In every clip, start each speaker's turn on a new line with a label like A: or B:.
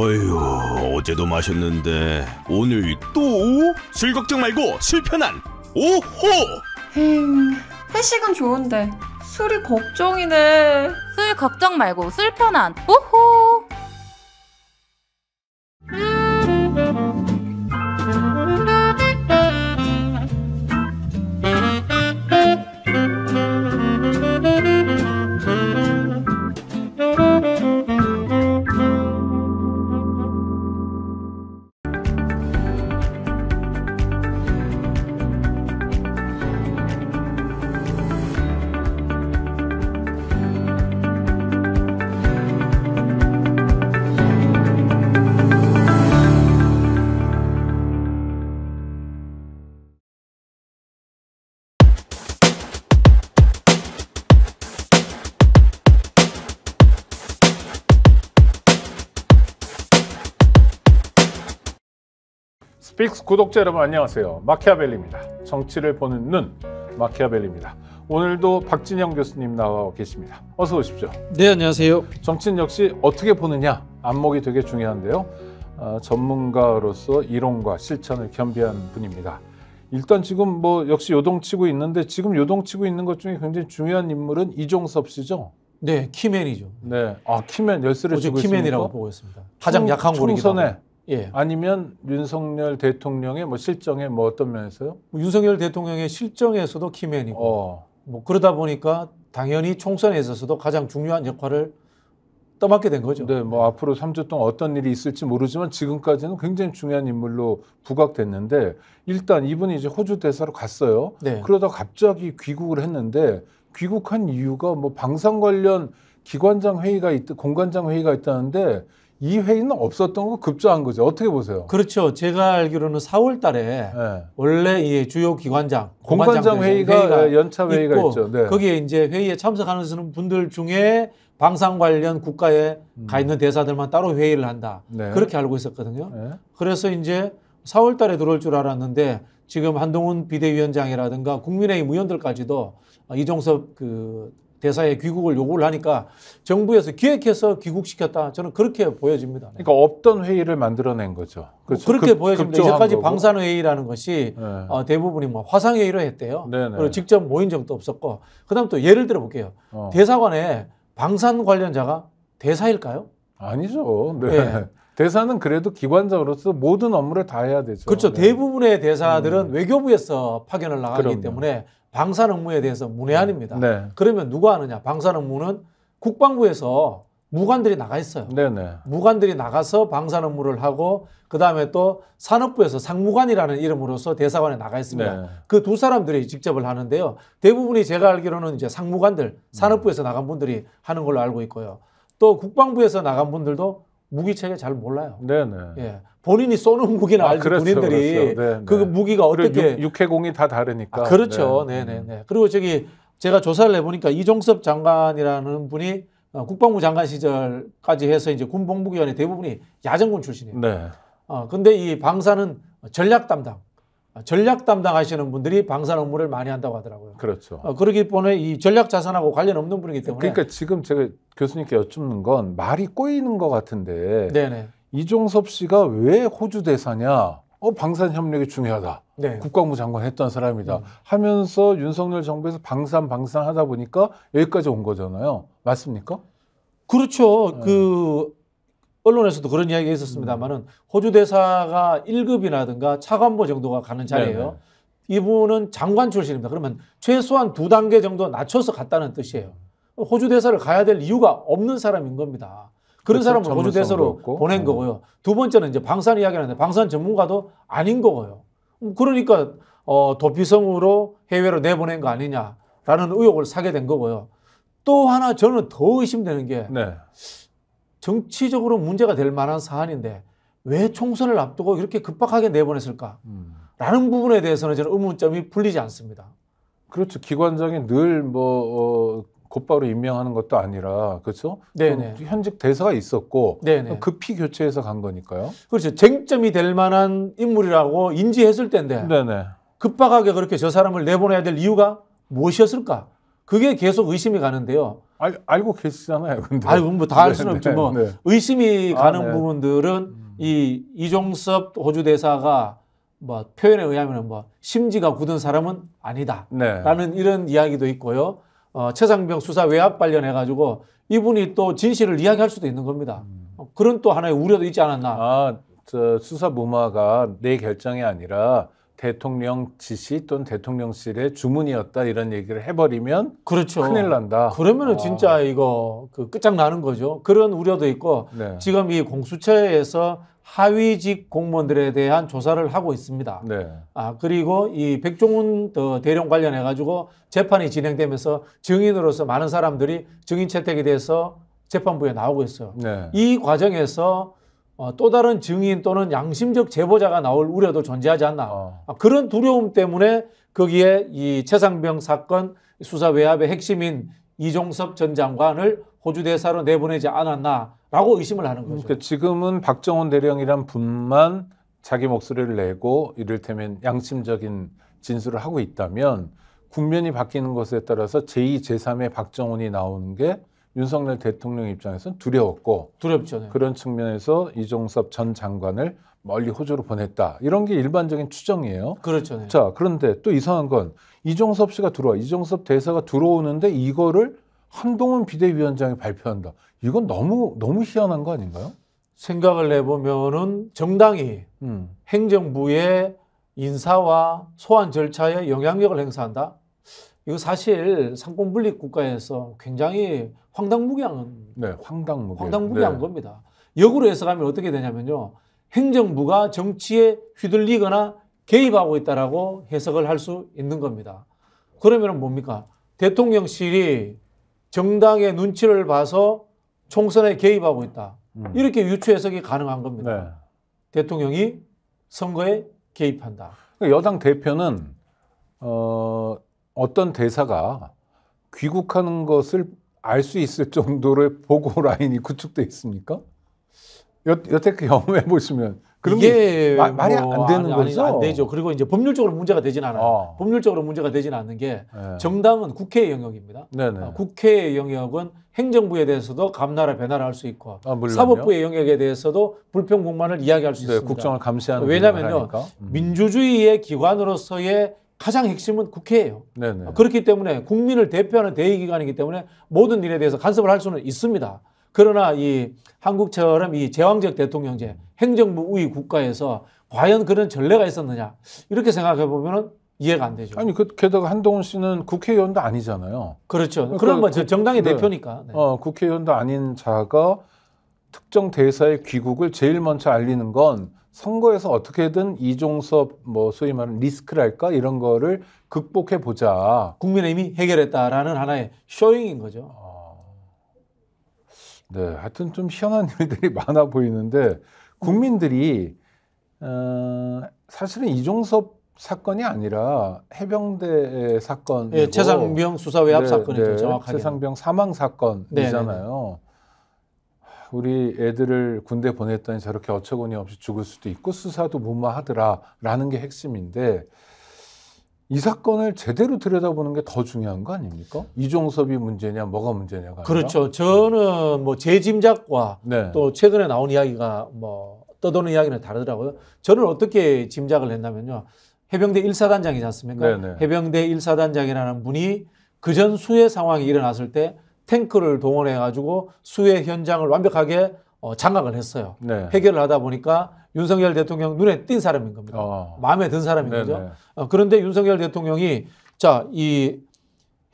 A: 어휴, 어제도 마셨는데 오늘 또? 술 걱정 말고 술 편한 오호! 힝, 음, 회식은 좋은데 술이 걱정이네. 술 걱정 말고 술 편한 오호!
B: 빅스 구독자 여러분 안녕하세요. 마키아벨리입니다. 정치를 보는 눈 마키아벨리입니다. 오늘도 박진영 교수님 나와 계십니다. 어서 오십시오. 네, 안녕하세요. 정치는 역시 어떻게 보느냐 안목이 되게 중요한데요. 어, 전문가로서 이론과 실천을 겸비한 분입니다. 일단 지금 뭐 역시 요동치고 있는데 지금 요동치고 있는 것 중에 굉장히 중요한 인물은 이종섭 씨죠. 네, 키맨이죠. 네, 아 키맨 열쇠를 쥐고 키맨이라고 보고 있습니다.
A: 가장 총, 약한 고리기도 하고.
B: 예. 아니면 윤석열 대통령의 뭐실정에뭐 어떤 면에서요?
A: 뭐 윤석열 대통령의 실정에서도 키맨이고 어. 뭐 그러다 보니까 당연히 총선에 있어서도 가장 중요한 역할을 떠맡게 된 거죠. 네, 뭐 네. 앞으로 3주 동안 어떤
B: 일이 있을지 모르지만 지금까지는 굉장히 중요한 인물로 부각됐는데 일단 이분이 이제 호주 대사로 갔어요. 네. 그러다 갑자기 귀국을 했는데 귀국한 이유가 뭐 방산 관련 기관장 회의가 있, 공관장 회의가 있다는데 이 회의는 없었던 거 급조한 거죠. 어떻게 보세요?
A: 그렇죠. 제가 알기로는 4월 달에 네. 원래 이 주요 기관장 공관장, 회의가, 회의가, 연차 회의가 있고, 있죠. 네. 거기에 이제 회의에 참석하는 분들 중에 방산 관련 국가에 음. 가 있는 대사들만 따로 회의를 한다. 네. 그렇게 알고 있었거든요. 네. 그래서 이제 4월 달에 들어올 줄 알았는데 지금 한동훈 비대위원장이라든가 국민의힘 의원들까지도 이종섭 그 대사의 귀국을 요구를 하니까 정부에서 기획해서 귀국시켰다. 저는 그렇게 보여집니다. 네. 그러니까 없던 회의를 만들어낸 거죠. 그렇죠. 그렇게 급, 보여집니다. 이제까지 방산회의라는 것이 네. 어, 대부분이 뭐 화상회의로 했대요. 네네. 그리고 직접 모인 적도 없었고. 그 다음 또 예를 들어 볼게요. 어. 대사관에 방산 관련자가 대사일까요? 아니죠. 네. 네. 대사는 그래도 기관장으로서 모든 업무를 다 해야 되죠. 그렇죠. 네. 대부분의 대사들은 음. 외교부에서 파견을 나가기 그럼요. 때문에 방산 업무에 대해서 문외한입니다. 음, 네. 그러면 누가 하느냐? 방산 업무는 국방부에서 무관들이 나가 있어요. 네네. 네. 무관들이 나가서 방산 업무를 하고 그 다음에 또 산업부에서 상무관이라는 이름으로서 대사관에 나가 있습니다. 네. 그두 사람들이 직접을 하는데요. 대부분이 제가 알기로는 이제 상무관들 음. 산업부에서 나간 분들이 하는 걸로 알고 있고요. 또 국방부에서 나간 분들도 무기 체계 잘 몰라요. 네네. 네. 예. 본인이 쏘는 무기는 아, 알지 그렇죠, 군인들이 그렇죠. 네, 그 네. 무기가 어떻게 육, 해공이다 다르니까. 아, 그렇죠. 네. 네네 음. 그리고 저기 제가 조사를 해보니까 이종섭 장관이라는 분이 어, 국방부 장관 시절까지 해서 이제 군복무기관의 대부분이 야전군 출신이에요. 네. 어, 근데 이 방사는 전략 담당. 아, 전략 담당하시는 분들이 방산 업무를 많이 한다고 하더라고요. 그렇죠. 어, 그러기 때문에 이 전략 자산하고 관련 없는 분이기 때문에. 그러니까
B: 지금 제가 교수님께 여쭙는 건 말이 꼬이는 것 같은데. 네네. 이종섭 씨가 왜 호주 대사냐? 어, 방산 협력이 중요하다. 네. 국방부 장관 했던 사람이다. 음. 하면서 윤석열 정부에서 방산 방산 하다 보니까 여기까지 온 거잖아요.
A: 맞습니까? 그렇죠. 네. 그 언론에서도 그런 이야기가 있었습니다만은 음. 호주 대사가 1급이라든가 차관보 정도가 가는 자리예요. 네네. 네. 이분은 장관 출신입니다. 그러면 최소한 두 단계 정도 낮춰서 갔다는 뜻이에요. 호주 대사를 가야 될 이유가 없는 사람인 겁니다.
B: 그런 사람을 호주 대사로 없고. 보낸 네. 거고요.
A: 두 번째는 이제 방산 이야기하는데 방산 전문가도 아닌 거고요. 음, 그러니까 어, 도피성으로 해외로 내보낸 거 아니냐라는 의혹을 사게 된 거고요. 또 하나 저는 더 의심되는 게 네. 정치적으로 문제가 될 만한 사안인데 왜 총선을 앞두고 이렇게 급박하게 내보냈을까? 라는 부분에 대해서는 저는 의문점이 풀리지 않습니다. 그렇죠. 기관장이 늘뭐 어,
B: 곧바로 임명하는 것도 아니라 그렇죠. 네네. 현직 대사가 있었고 네네. 급히 그 교체해서
A: 간 거니까요. 그렇죠. 쟁점이 될 만한 인물이라고 인지했을 때인데 네네. 급박하게 그렇게 저 사람을 내보내야 될 이유가 무엇이었을까? 그게 계속 의심이 가는데요. 알, 알고 계시잖아요. 근데. 아유, 뭐다 알 수는 없죠. 네, 뭐 네. 의심이 아, 네. 가는 아, 부분들은 음. 이 이종섭 호주 대사가 뭐 표현에 의하면 뭐 심지가 굳은 사람은 아니다라는 네. 이런 이야기도 있고요. 어, 최상병 수사 외압 관련해 가지고 이분이 또 진실을 이야기할 수도 있는 겁니다. 음. 어, 그런 또 하나의 우려도 있지 않았나. 아, 저 수사 무마가 내 결정이 아니라 대통령 지시 또는 대통령실의 주문이었다 이런 얘기를 해버리면 그렇죠. 큰일 난다. 그러면은 아. 진짜 이거 그 끝장나는 거죠. 그런 우려도 있고 네. 지금 이 공수처에서 하위직 공무원들에 대한 조사를 하고 있습니다. 네. 아 그리고 이 백종훈 어, 대령 관련해 가지고 재판이 진행되면서 증인으로서 많은 사람들이 증인 채택에 대해서 재판부에 나오고 있어요. 네. 이 과정에서 어, 또 다른 증인 또는 양심적 제보자가 나올 우려도 존재하지 않나. 어. 아, 그런 두려움 때문에 거기에 이 최상병 사건 수사 외압의 핵심인 이종섭 전 장관을 호주 대사로 내보내지 않았나라고 의심을 하는 거죠. 그러니까 지금은
B: 박정원 대령이란 분만 자기 목소리를 내고 이를테면 양심적인 진술을 하고 있다면 국면이 바뀌는 것에 따라서 제2, 제3의 박정원이 나오는 게 윤석열 대통령 입장에서는 두려웠고 두렵죠. 네. 그런 측면에서 이종섭 전 장관을 멀리 호주로 보냈다. 이런 게 일반적인 추정이에요. 그렇죠. 네. 자, 그런데 또 이상한 건 이종섭 씨가 들어와. 이종섭 대사가 들어오는데 이거를 한동훈 비대위원장이 발표한다. 이건 너무 너무 희한한 거 아닌가요?
A: 생각을 해보면은 정당이 음. 행정부의 인사와 소환 절차에 영향력을 행사한다. 이거 사실 상권 분립 국가에서 굉장히 황당무계한 네, 황당무계. 황당무계한 네. 겁니다. 역으로 해석하면 어떻게 되냐면요. 행정부가 정치에 휘둘리거나 개입하고 있다라고 해석을 할 수 있는 겁니다. 그러면 뭡니까? 대통령실이 정당의 눈치를 봐서 총선에 개입하고 있다. 음. 이렇게 유추 해석이 가능한 겁니다. 네. 대통령이 선거에 개입한다. 여당 대표는
B: 어, 어떤 대사가 귀국하는 것을 알 수 있을 정도로 보고 라인이 구축돼 있습니까? 여, 여태 경험해 보시면 그런 게 마, 말이 뭐, 안 되는 아니, 거죠. 아니, 안 되죠.
A: 그리고 이제 법률적으로 문제가 되진 않아요. 어. 법률적으로 문제가 되진 않는 게 네. 정당은 국회의 영역입니다. 네, 네. 아, 국회의 영역은 행정부에 대해서도 감나라 배나라 할수 있고 아, 사법부의 영역에 대해서도 불평 공만을 이야기할 수 네, 있습니다. 국정을 감시하는 왜냐하면요 음. 민주주의의 기관으로서의 가장 핵심은 국회예요. 네네. 그렇기 때문에 국민을 대표하는 대의기관이기 때문에 모든 일에 대해서 간섭을 할 수는 있습니다. 그러나 이 한국처럼 이 제왕적 대통령제 행정부 우위 국가에서 과연 그런 전례가 있었느냐 이렇게 생각해 보면은 이해가 안 되죠. 아니 그 게다가 한동훈 씨는 국회의원도 아니잖아요. 그렇죠. 그러니그뭐 정당의 네. 대표니까. 네.
B: 어 국회의원도 아닌 자가 특정 대사의 귀국을 제일 먼저 알리는 건 선거에서 어떻게든 이종섭 뭐 소위 말하는 리스크랄까 이런 거를 극복해 보자.
A: 국민의힘이 해결했다라는 하나의 쇼잉인 거죠. 어...
B: 네, 하여튼 좀 희한한 일들이 많아 보이는데 국민들이 어, 사실은 이종섭 사건이 아니라 해병대 사건, 예, 최상병 수사 외압 네, 사건이죠 네, 정확하게 최상병 사망 사건이잖아요. 네, 네, 네. 우리 애들을 군대 보냈더니 저렇게 어처구니 없이 죽을 수도 있고 수사도 무마하더라라는 게 핵심인데 이 사건을 제대로 들여다보는 게 더 중요한 거 아닙니까? 이종섭이 문제냐, 뭐가 문제냐가
A: 그렇죠. 저는 뭐 제 짐작과 네. 또 최근에 나온 이야기가 뭐 떠도는 이야기는 다르더라고요. 저는 어떻게 짐작을 했냐면요. 해병대 1사단장이지 않습니까? 네네. 네. 해병대 1사단장이라는 분이 그 전 수해 상황이 일어났을 때 탱크를 동원해 가지고 수해 현장을 완벽하게 어, 장악을 했어요. 네. 해결을 하다 보니까 윤석열 대통령 눈에 띈 사람인 겁니다. 어. 마음에 든 사람인 네네. 거죠. 어, 그런데 윤석열 대통령이 자, 이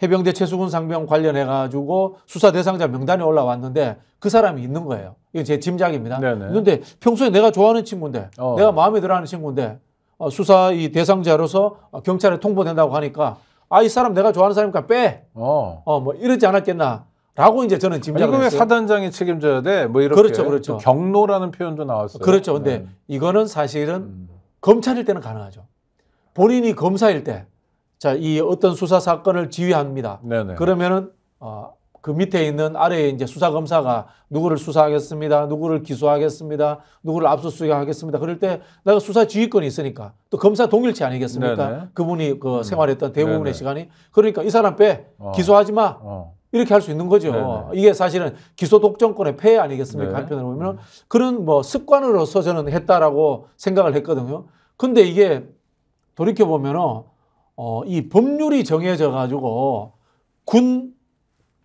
A: 해병대 최수근 상병 관련해 가지고 수사 대상자 명단에 올라왔는데 그 사람이 있는 거예요. 이건 제 짐작입니다. 그런데 평소에 내가 좋아하는 친구인데 어. 내가 마음에 들어하는 친구인데 어, 수사 이 대상자로서 어, 경찰에 통보된다고 하니까 아이 사람 내가 좋아하는 사람이니까 빼. 어. 어 뭐 이러지 않았겠나 라고 이제 저는 짐작을 했어요. 사단장이 책임져야 돼? 뭐 이렇게. 그렇죠, 그렇죠. 경로라는 표현도 나왔어요. 그렇죠. 근데 네. 이거는 사실은 음. 검찰일 때는 가능하죠. 본인이 검사일 때, 자, 이 어떤 수사 사건을 지휘합니다. 네네. 네. 그러면은, 어, 그 밑에 있는 아래에 이제 수사검사가 누구를 수사하겠습니다. 누구를 기소하겠습니다. 누구를 압수수색하겠습니다. 그럴 때 내가 수사 지휘권이 있으니까 또 검사 동일치 아니겠습니까? 네네. 네. 그분이 그 음. 생활했던 네, 대부분의 네네. 시간이. 그러니까 이 사람 빼. 어. 기소하지 마. 어. 이렇게 할 수 있는 거죠. 네네. 네. 이게 사실은 기소 독점권의 폐해 아니겠습니까? 네 한편으로 보면 은 그런 뭐 습관으로서 저는 했다라고 생각을 했거든요. 근데 이게 돌이켜 보면은 어, 이 법률이 정해져 가지고 군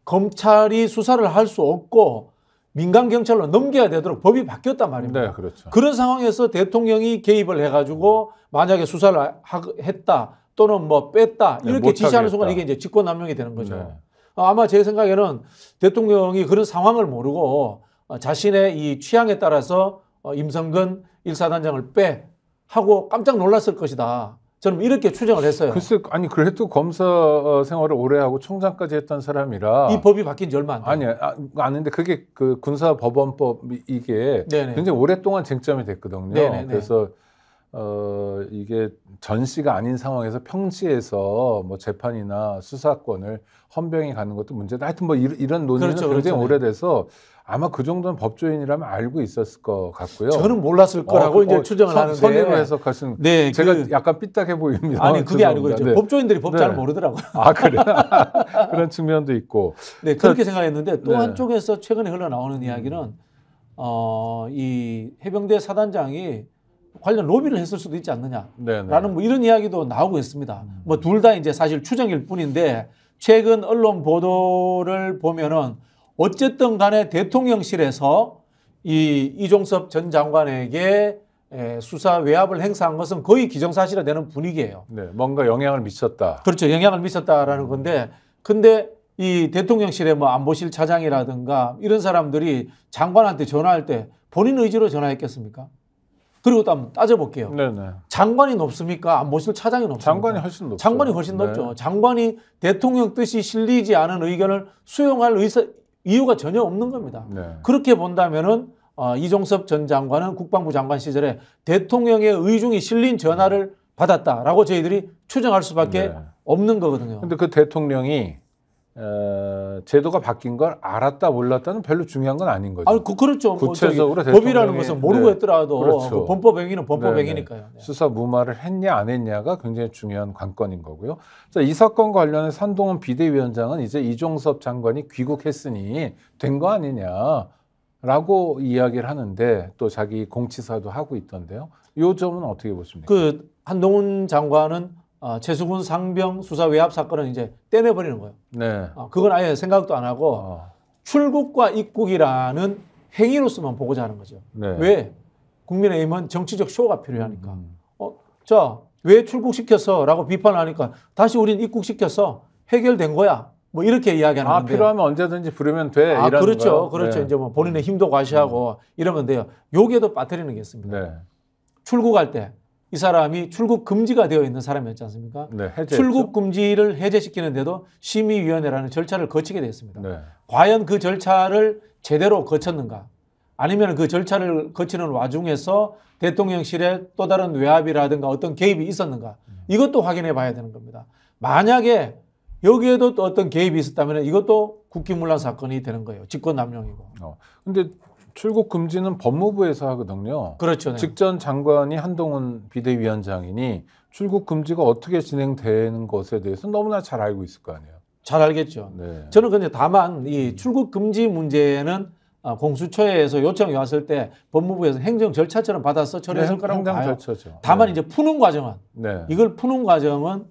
A: 검찰이 수사를 할 수 없고 민간 경찰로 넘겨야 되도록 법이 바뀌었단 말입니다. 네, 그렇죠. 그런 상황에서 대통령이 개입을 해가지고 만약에 수사를 하, 했다 또는 뭐 뺐다 네, 이렇게 네, 지시하는 순간 이게 이제 직권남용이 되는 거죠. 네. 아마 제 생각에는 대통령이 그런 상황을 모르고 어, 자신의 이 취향에 따라서 어, 임성근 1사단장을 빼 하고 깜짝 놀랐을 것이다. 저는 이렇게 추정을 했어요. 글쎄,
B: 아니 그래도 검사 어, 생활을 오래 하고 총장까지 했던 사람이라 이 법이 바뀐 지 얼마 안돼 아니, 아, 아는데 그게 그 군사법원법 이게 네네. 굉장히 오랫동안 쟁점이 됐거든요. 네네네. 그래서 어, 이게 전시가 아닌 상황에서 평지에서뭐 재판이나 수사권을 헌병이 가는 것도 문제다. 하여튼 뭐 이런, 이런 논의는 그렇죠, 굉장히 그렇잖아요. 네. 오래돼서 아마 그 정도는 법조인이라면 알고 있었을 것 같고요. 저는 몰랐을 거라고 어, 이제 그, 어, 추정을 선, 하는데 해석할 수 네, 제가 그, 약간 삐딱해 보입니다. 아니 그게 아니고 그 네. 법조인들이 법 네. 잘 모르더라고요. 아 그래요?
A: 그런
B: 측면도 있고. 네 그러니까 그렇게 생각했는데 또 네.
A: 한쪽에서 최근에 흘러나오는 이야기는 음. 어, 이 해병대 사단장이 관련 로비를 했을 수도 있지 않느냐라는 뭐 이런 이야기도 나오고 있습니다. 음. 뭐둘 다 이제 사실 추정일 뿐인데 최근 언론 보도를 보면은 어쨌든 간에 대통령실에서 이 이종섭 전 장관에게 에, 수사 외압을 행사한 것은 거의 기정사실화되는 분위기예요. 네, 뭔가 영향을 미쳤다. 그렇죠, 영향을 미쳤다라는 음. 건데, 근데 이 대통령실의 뭐 안보실 차장이라든가 이런 사람들이 장관한테 전화할 때 본인 의지로 전화했겠습니까? 그리고 또 한번 따져볼게요. 네네. 장관이 높습니까? 안보실 아, 차장이 높습니까? 장관이 훨씬 높죠. 장관이 훨씬 네. 높죠. 장관이 대통령 뜻이 실리지 않은 의견을 수용할 의사, 이유가 전혀 없는 겁니다. 네. 그렇게 본다면은 어, 이종섭 전 장관은 국방부 장관 시절에 대통령의 의중이 실린 전화를 받았다라고 저희들이 추정할 수밖에 네. 없는 거거든요. 근데 그 대통령이 어, 제도가
B: 바뀐 걸 알았다 몰랐다는 별로 중요한 건 아닌 거죠. 아,
A: 그, 그렇죠. 뭐 구체적으로 뭐, 법이라는 것은 모르고 네. 했더라도 그 그렇죠. 그 범법
B: 행위는 범법 행위니까요. 네. 수사 무마를 했냐 안 했냐가 굉장히 중요한 관건인 거고요. 자, 이 사건 관련해 산동훈 비대위원장은 이제 이종섭 장관이 귀국했으니 된 거 아니냐라고 이야기를 하는데 또 자기 공치사도 하고 있던데요. 요 점은 어떻게 보십니까?
A: 그 한동훈 장관은 어, 최수근 상병 수사 외압 사건은 이제 떼내버리는 거예요. 네. 어, 그건 아예 생각도 안 하고 어. 출국과 입국이라는 행위로서만 보고자 하는 거죠.
B: 네. 왜?
A: 국민의힘은 정치적 쇼가 필요하니까. 음. 어, 자, 왜 출국시켰어라고 비판하니까 다시 우린 입국시켜서 해결된 거야. 뭐 이렇게 이야기하는 아, 필요하면 언제든지 부르면 돼. 아, 그렇죠. 거예요? 그렇죠. 네. 이제 뭐 본인의 힘도 과시하고 음. 이러면 돼요. 요기에도 빠뜨리는 게 있습니다. 네. 출국할 때이 사람이 출국 금지가 되어 있는 사람이었지 않습니까? 네, 출국 금지를 해제시키는데도 심의위원회라는 절차를 거치게 되었습니다. 네. 과연 그 절차를 제대로 거쳤는가? 아니면 그 절차를 거치는 와중에서 대통령실에 또 다른 외압이라든가 어떤 개입이 있었는가? 음. 이것도 확인해 봐야 되는 겁니다. 만약에 여기에도 또 어떤 개입이 있었다면 이것도 국기문란 사건이 되는 거예요. 직권 남용이고. 어. 근데 출국 금지는 법무부에서 하거든요.
B: 그렇죠. 네. 직전 장관이 한동훈 비대위원장이니 출국 금지가 어떻게
A: 진행되는 것에 대해서 너무나 잘 알고 있을 거 아니에요. 잘 알겠죠. 네. 저는 근데 다만 이 음. 출국 금지 문제는 아, 공수처에서 요청이 왔을 때 법무부에서 행정 절차처럼 받아서 처리했을 네, 거라고 봐요. 절차죠. 네. 다만 네. 이제 푸는 과정은 네. 이걸 푸는 과정은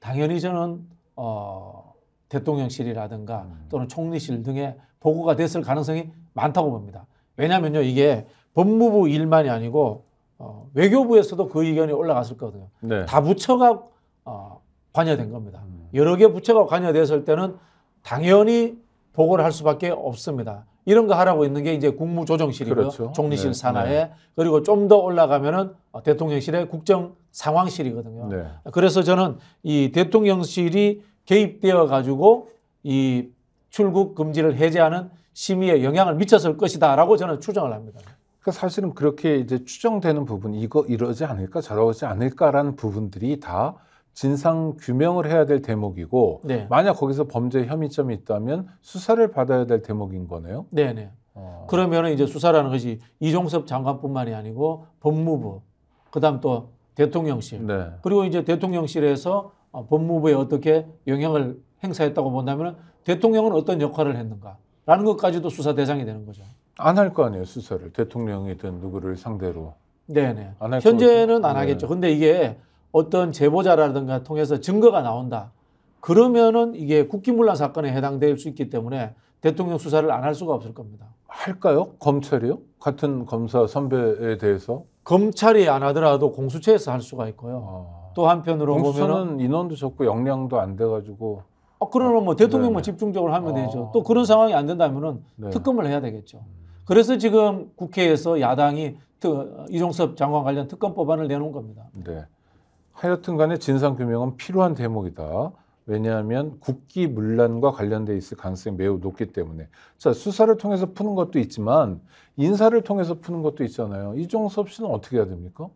A: 당연히 저는 어, 대통령실이라든가 음. 또는 총리실 등의 보고가 됐을 가능성이 많다고 봅니다. 왜냐면요, 이게 법무부 일만이 아니고 어, 외교부에서도 그 의견이 올라갔을 거거든요. 네. 다 부처가 어, 관여된 겁니다. 음. 여러 개 부처가 관여됐을 때는 당연히 보고를 할 수밖에 없습니다. 이런 거 하라고 있는 게 이제 국무조정실이고요. 그렇죠. 총리실 네. 산하에 네. 그리고 좀 더 올라가면은 어, 대통령실의 국정 상황실이거든요. 네. 그래서 저는 이 대통령실이 개입되어 가지고 이 출국 금지를 해제하는 심의에 영향을 미쳤을 것이다라고 저는 추정을 합니다. 그러니까 사실은 그렇게
B: 이제 추정되는 부분, 이거 이러지 않을까, 저러지 않을까라는 부분들이 다 진상 규명을 해야 될 대목이고, 네. 만약 거기서 범죄 혐의점이 있다면 수사를 받아야 될 대목인 거네요.
A: 네네. 네. 어. 그러면은 이제 수사라는 것이 이종섭 장관뿐만이 아니고 법무부, 그다음 또 대통령실, 네. 그리고 이제 대통령실에서 어, 법무부에 어떻게 영향을 행사했다고 본다면 대통령은 어떤 역할을 했는가, 라는 것까지도 수사 대상이 되는 거죠.
B: 안 할 거 아니에요, 수사를. 대통령이든 누구를 상대로.
A: 네네. 안 현재는 안 네. 하겠죠. 네. 근데 이게 어떤 제보자라든가 통해서 증거가 나온다. 그러면은 이게 국기문란 사건에 해당될 수 있기 때문에 대통령 수사를 안 할 수가 없을 겁니다. 할까요? 검찰이요? 같은 검사
B: 선배에 대해서?
A: 검찰이 안 하더라도 공수처에서 할 수가 있고요. 아... 또 한편으로 공수처는 인원도 적고
B: 역량도 안 돼가지고 어, 그러면 뭐 대통령만 뭐 네네.
A: 집중적으로 하면 어. 되죠. 또 그런 상황이 안 된다면은 네. 특검을 해야 되겠죠. 그래서 지금 국회에서 야당이 트, 이종섭 장관 관련 특검법안을 내놓은 겁니다.
B: 네. 하여튼간에 진상규명은 필요한 대목이다. 왜냐하면 국기 문란과 관련돼 있을 가능성이 매우 높기 때문에 자 수사를 통해서 푸는 것도 있지만 인사를 통해서 푸는 것도 있잖아요.
A: 이종섭 씨는 어떻게 해야 됩니까?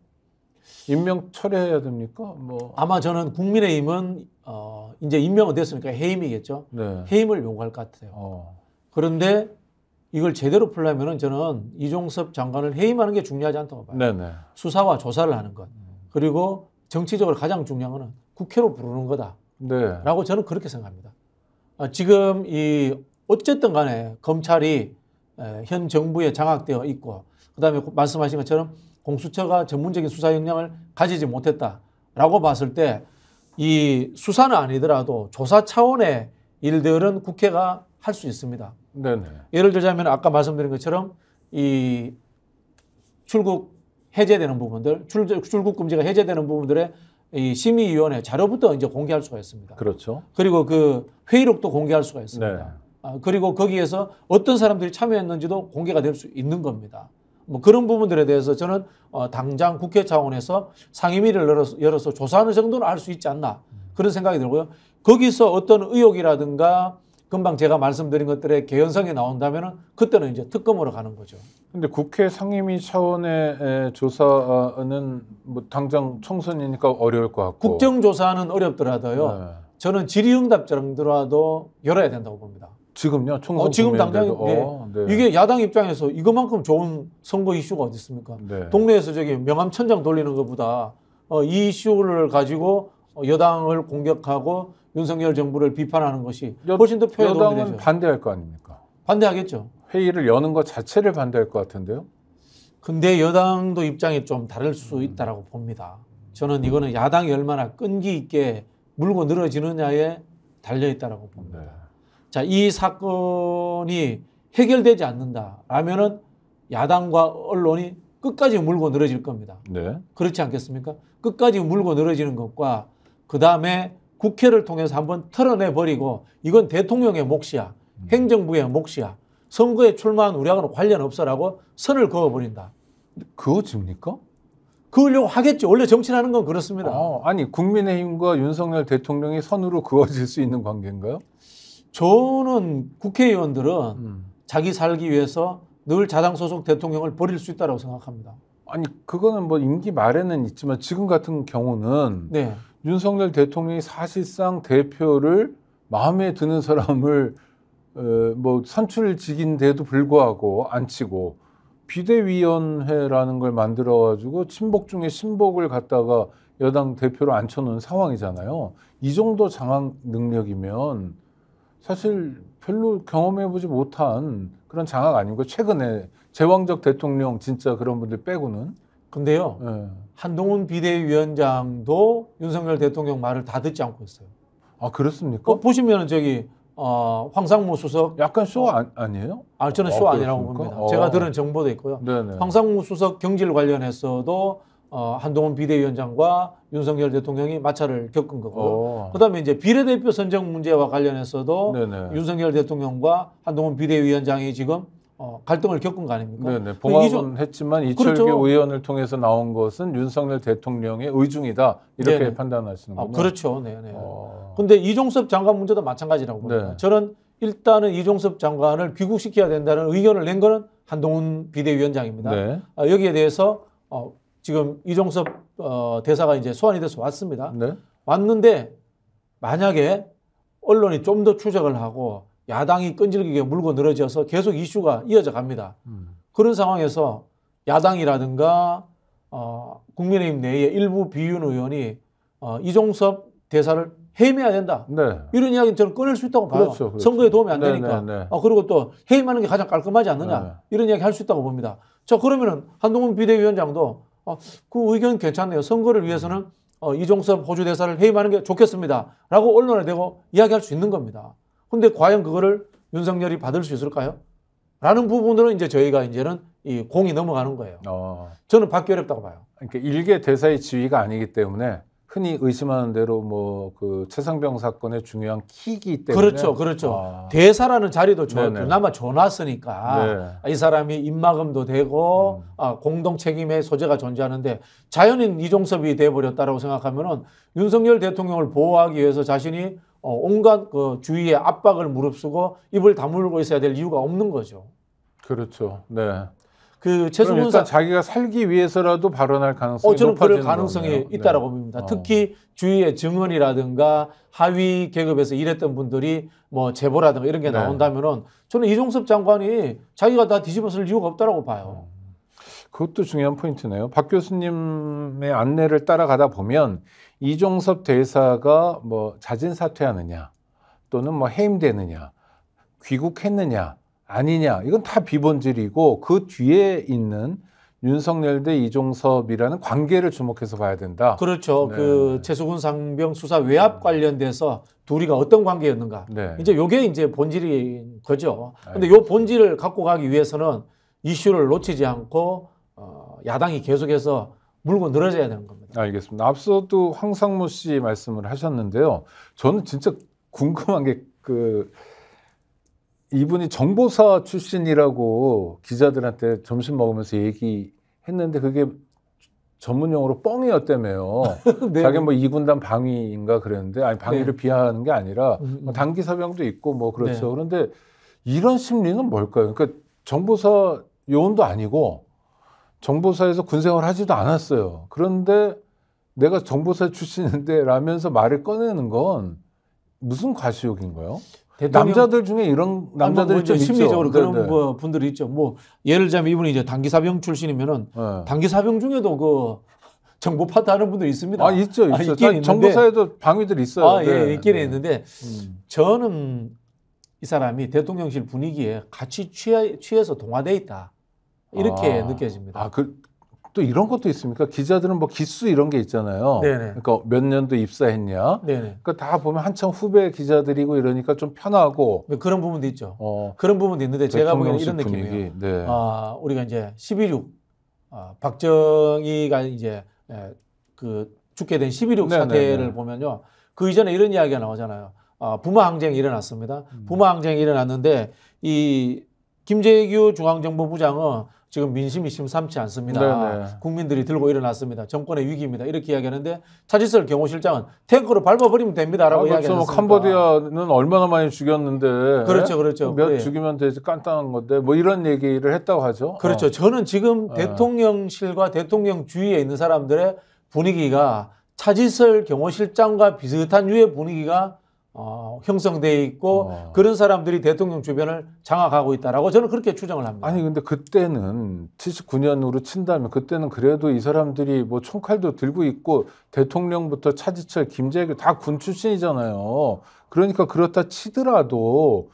A: 임명 철회해야 됩니까? 뭐 아마 저는 국민의힘은 어, 이제 임명은 됐으니까 해임이겠죠. 네. 해임을 요구할 것 같아요. 어. 그런데 이걸 제대로 풀려면은 저는 이종섭 장관을 해임하는 게 중요하지 않다고 봐요. 네네. 수사와 조사를 하는 것 그리고 정치적으로 가장 중요한 거는 국회로 부르는 거다. 네. 라고 저는 그렇게 생각합니다. 아, 지금 이 어쨌든 간에 검찰이 에, 현 정부에 장악되어 있고 그다음에 말씀하신 것처럼 공수처가 전문적인 수사 역량을 가지지 못했다라고 봤을 때 이 수사는 아니더라도 조사 차원의 일들은 국회가 할 수 있습니다. 네네. 예를 들자면 아까 말씀드린 것처럼 이 출국 해제되는 부분들, 출, 국 금지가 해제되는 부분들의 이 심의위원회 자료부터 이제 공개할 수가 있습니다. 그렇죠. 그리고 그 회의록도 공개할 수가 있습니다. 네. 아, 그리고 거기에서 어떤 사람들이 참여했는지도 공개가 될 수 있는 겁니다. 뭐 그런 부분들에 대해서 저는 어, 당장 국회 차원에서 상임위를 열어서, 열어서 조사하는 정도는 알 수 있지 않나 그런 생각이 들고요. 거기서 어떤 의혹이라든가 금방 제가 말씀드린 것들의 개연성이 나온다면 그때는 이제 특검으로 가는 거죠. 근데 국회 상임위 차원의
B: 조사는 뭐 당장 총선이니까 어려울 것 같고 국정조사는 어렵더라도요. 네.
A: 저는 질의응답 정도라도 열어야 된다고 봅니다.
B: 지금요? 어, 총선 어, 지금 당장 어, 네. 네.
A: 이게 야당 입장에서 이것만큼 좋은 선거 이슈가 어디 있습니까? 네. 동네에서 저기 명함 천장 돌리는 것보다 어, 이 이슈를 가지고 어, 여당을 공격하고 윤석열 정부를 비판하는 것이 훨씬 더 표에 도이 되죠. 반대할 거 아닙니까? 반대하겠죠. 회의를 여는 것 자체를 반대할 것 같은데요. 근데 여당도 입장이 좀 다를 수 있다라고 봅니다. 저는 이거는 야당이 얼마나 끈기 있게 물고 늘어지느냐에 달려 있다라고 봅니다. 네. 자, 이 사건이 해결되지 않는다라면은 야당과 언론이 끝까지 물고 늘어질 겁니다. 네. 그렇지 않겠습니까? 끝까지 물고 늘어지는 것과 그 다음에 국회를 통해서 한번 털어내 버리고 이건 대통령의 몫이야, 음. 행정부의 몫이야, 선거에 출마한 우리하고 관련 없어라고 선을 그어 버린다. 그거 집니까? 그으려고 하겠죠. 원래 정치라는 건 그렇습니다. 아, 아니 국민의힘과 윤석열 대통령이 선으로 그어질 수 있는 관계인가요? 저는 국회의원들은 음. 자기 살기 위해서 늘 자당 소속 대통령을 버릴 수 있다고 생각합니다.
B: 아니 그거는 뭐 임기 말에는 있지만 지금 같은 경우는 네. 윤석열 대통령이 사실상 대표를 마음에 드는 사람을 에, 어, 뭐 선출직인데도 불구하고 안 치고 비대위원회라는 걸 만들어 가지고 친복 중에 신복을 갖다가 여당 대표로 앉혀놓은 상황이잖아요. 이 정도 장악 능력이면 사실 별로 경험해보지 못한 그런 장악 아니고 최근에 제왕적 대통령 진짜 그런 분들 빼고는.
A: 근데요. 네. 한동훈 비대위원장도 윤석열 대통령 말을 다 듣지 않고 있어요. 아 그렇습니까? 어, 그 보시면 저기 어, 황상무 수석 약간 쇼 아, 어. 아, 니에요 아 저는 쇼 아, 니라고 봅니다. 제가 어. 들은 정보도 있고요. 네네. 황상무 수석 경질 관련해서도 어, 한동훈 비대위원장과 윤석열 대통령이 마찰을 겪은 거고요. 오. 어. 그다음에 이제 비례대표 선정 문제와 관련해서도 네네. 윤석열 대통령과 한동훈 비대위원장이 지금 어, 갈등을 겪은 거 아닙니까? 네네. 그러니까 봉합은 이 했지만 이철규 그렇죠.
B: 의원을 통해서 나온 것은 윤석열 대통령의 의중이다 이렇게 네네. 판단하시는 거죠. 아, 그렇죠.
A: 네, 네. 그런데 어. 이종섭 장관 문제도 마찬가지라고 봅니다. 네. 저는 일단은 이종섭 장관을 귀국시켜야 된다는 의견을 낸 거는 한동훈 비대위원장입니다. 네. 아, 여기에 대해서 어, 지금 이종섭 어, 대사가 이제 소환이 돼서 왔습니다. 네. 왔는데 만약에 언론이 좀 더 추적을 하고 야당이 끈질기게 물고 늘어져서 계속 이슈가 이어져 갑니다. 음. 그런 상황에서 야당이라든가 어, 국민의힘 내에 일부 비윤 의원이 어, 이종섭 대사를 해임해야 된다. 네. 이런 이야기는 저는 끊을 수 있다고 봐요. 그렇죠, 그렇죠. 선거에 도움이 안 네, 되니까. 네, 네, 어, 그리고 또 해임하는 게 가장 깔끔하지 않느냐. 네. 이런 이야기 할 수 있다고 봅니다. 자, 그러면은 한동훈 비대위원장도 어, 그 의견 괜찮네요. 선거를 위해서는 어, 이종섭 호주 대사를 해임하는 게 좋겠습니다. 라고 언론에 대고 이야기할 수 있는 겁니다. 근데 과연 그거를 윤석열이 받을 수 있을까요? 라는 부분으로 이제 저희가 이제는 이 공이 넘어가는 거예요.
B: 어. 저는 받기 어렵다고 봐요. 그러니까 일개 대사의 지위가 아니기 때문에 흔히 의심하는 대로 뭐 그 최상병 사건의 중요한
A: 키기 때문에 그렇죠, 그렇죠. 아.
B: 대사라는 자리도 그나마
A: 줘놨으니까 네. 이 사람이 입막음도 되고 음. 아, 공동 책임의 소재가 존재하는데 자연인 이종섭이 돼버렸다라고 생각하면은 윤석열 대통령을 보호하기 위해서 자신이 어, 온갖 그 주위의 압박을 무릅쓰고 입을 다물고 있어야 될 이유가 없는 거죠.
B: 그렇죠. 네. 그 채소분산
A: 자기가 살기 위해서라도 발언할 가능성이 어, 저는 그럴 가능성이 거네요. 있다라고 네. 봅니다. 어. 특히 어. 주위의 증언이라든가 하위 계급에서 일했던 분들이 뭐 제보라든가 이런 게 네. 나온다면은 저는 이종섭 장관이 자기가 다 뒤집어쓸 이유가 없다라고 봐요. 음. 그것도 중요한
B: 포인트네요. 박 교수님의 안내를 따라가다 보면 이종섭 대사가 뭐 자진 사퇴하느냐 또는 뭐 해임되느냐 귀국했느냐 아니냐. 이건 다 비본질이고 그 뒤에 있는 윤석열 대 이종섭이라는 관계를 주목해서 봐야 된다.
A: 그렇죠. 네. 그 최수근 상병 수사 외압 관련돼서 둘이가 어떤 관계였는가. 네. 이제 요게 이제 본질인 거죠. 네. 근데 요 본질을 갖고 가기 위해서는 이슈를 놓치지 않고 어, 야당이 계속해서 물고 늘어져야 되는 겁니다. 알겠습니다. 앞서도 황상무 씨 말씀을
B: 하셨는데요. 저는 진짜 궁금한 게그 이분이 정보사 출신이라고 기자들한테 점심 먹으면서 얘기했는데 그게 전문 용어로 뻥이었다며요. 네. 자기 뭐 이군단 방위인가 그랬는데 아니 방위를 네. 비하하는 게 아니라 음, 음, 음. 뭐 단기 사병도 있고 뭐 그렇죠. 네. 그런데 이런 심리는 뭘까요? 그러니까 정보사 요원도 아니고 정보사에서 군생활 하지도 않았어요. 그런데 내가 정보사 출신인데 라면서 말을 꺼내는 건 무슨 과시욕인가요? 남자들 중에 이런 음, 음, 남자들이 뭐 좀 심리적으로 있죠. 네, 그런 네
A: 뭐 분들이 있죠. 뭐 예를 들자면 이분이 이제 단기사병 출신이면은 네. 단기사병 중에도 그 정보 파트 하는 분들 있습니다. 아 있죠, 있죠. 아, 있긴 있는데, 정보사에도 방위들
B: 있어요. 아 예, 네. 예, 있긴
A: 네. 있는데 음. 저는 이 사람이 대통령실 분위기에 같이 취해, 서 동화돼 있다 이렇게 아, 느껴집니다. 아그
B: 또 이런 것도 있습니까? 기자들은 뭐 기수 이런 게 있잖아요. 네네. 그러니까 몇 년도 입사했냐. 네네. 그러니까 다 보면 한참 후배 기자들이고 이러니까 좀 편하고 네, 그런 부분도 있죠. 어, 그런
A: 부분도 있는데 제가 보기에는 이런 느낌이에요. 네. 아, 우리가 이제 11.6 아, 박정희가 이제 에, 예, 그 죽게 된 11.6 사태를 네. 보면요. 그 이전에 이런 이야기가 나오잖아요. 아, 부마 항쟁이 일어났습니다. 음. 부마 항쟁이 일어났는데 이 김재규 중앙정보부장은 지금 민심이 심상치 않습니다. 네네. 네. 국민들이 들고 일어났습니다. 정권의 위기입니다. 이렇게 이야기하는데 차지설 경호실장은 탱크로 밟아버리면 됩니다라고 아, 그렇죠. 이야기했습니다. 뭐
B: 캄보디아는 얼마나 많이 죽였는데 그렇죠, 그렇죠. 몇 네. 죽이면
A: 되지 깐땅한 건데 뭐 이런 얘기를 했다고 하죠. 그렇죠. 어. 저는 지금 네. 대통령실과 대통령 주위에 있는 사람들의 분위기가 차지설 경호실장과 비슷한 유의 분위기가 어, 형성돼 있고 어. 그런 사람들이 대통령 주변을 장악하고 있다라고 저는 그렇게 추정을 합니다. 아니 근데 그때는 79년으로 친다면 그때는
B: 그래도 이 사람들이 뭐 총칼도 들고 있고 대통령부터 차지철, 김재규 다 군 출신이잖아요. 그러니까 그렇다 치더라도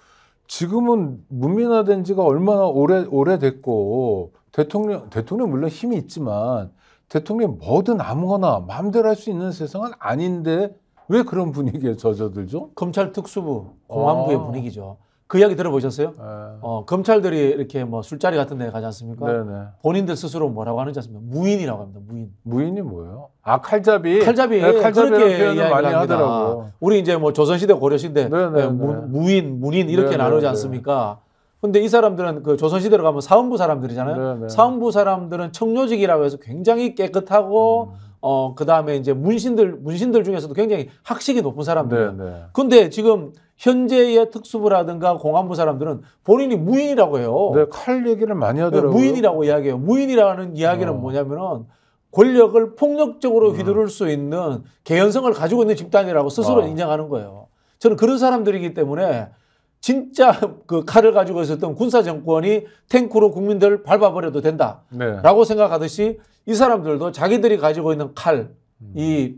B: 지금은 문민화된 지가 얼마나 오래 오래됐고 대통령 대통령 물론 힘이 있지만 대통령 뭐든 아무거나 마음대로 할 수 있는 세상은 아닌데 왜 그런 분위기에 젖어들죠?
A: 검찰 특수부, 공안부의 아. 분위기죠. 그 이야기 들어보셨어요? 네. 어, 검찰들이 이렇게 뭐 술자리 같은 데 가지 않습니까? 네네. 본인들 스스로 뭐라고 하는지 않습니까? 무인이라고 합니다.
B: 무인. 무인이 뭐예요? 아 칼잡이.
A: 칼잡이. 네, 그렇게 표현을 많이 합니다. 하더라고요. 우리 이제 뭐 조선시대 고려시대 네, 무, 인 문인 이렇게 네네네. 나누지 않습니까? 근데 이 사람들은 그 조선시대로 가면 사원부 사람들이잖아요. 네네. 사원부 사람들은 청료직이라고 해서 굉장히 깨끗하고 음. 어, 그 다음에 이제 문신들, 문신들 중에서도 굉장히 학식이 높은 사람들. 네, 네. 근데 지금 현재의 특수부라든가 공안부 사람들은 본인이 무인이라고 해요. 네, 칼 얘기를 많이 네, 하더라고요. 무인이라고 이야기해요. 무인이라는 이야기는 어. 뭐냐면은 권력을 폭력적으로 네. 휘두를 음. 수 있는 개연성을 가지고 있는 집단이라고 스스로 아. 인정하는 거예요. 저는 그런 사람들이기 때문에 진짜 그 칼을 가지고 있었던 군사 정권이 탱크로 국민들을 밟아버려도 된다라고 네. 생각하듯이 이 사람들도 자기들이 가지고 있는 칼, 음. 이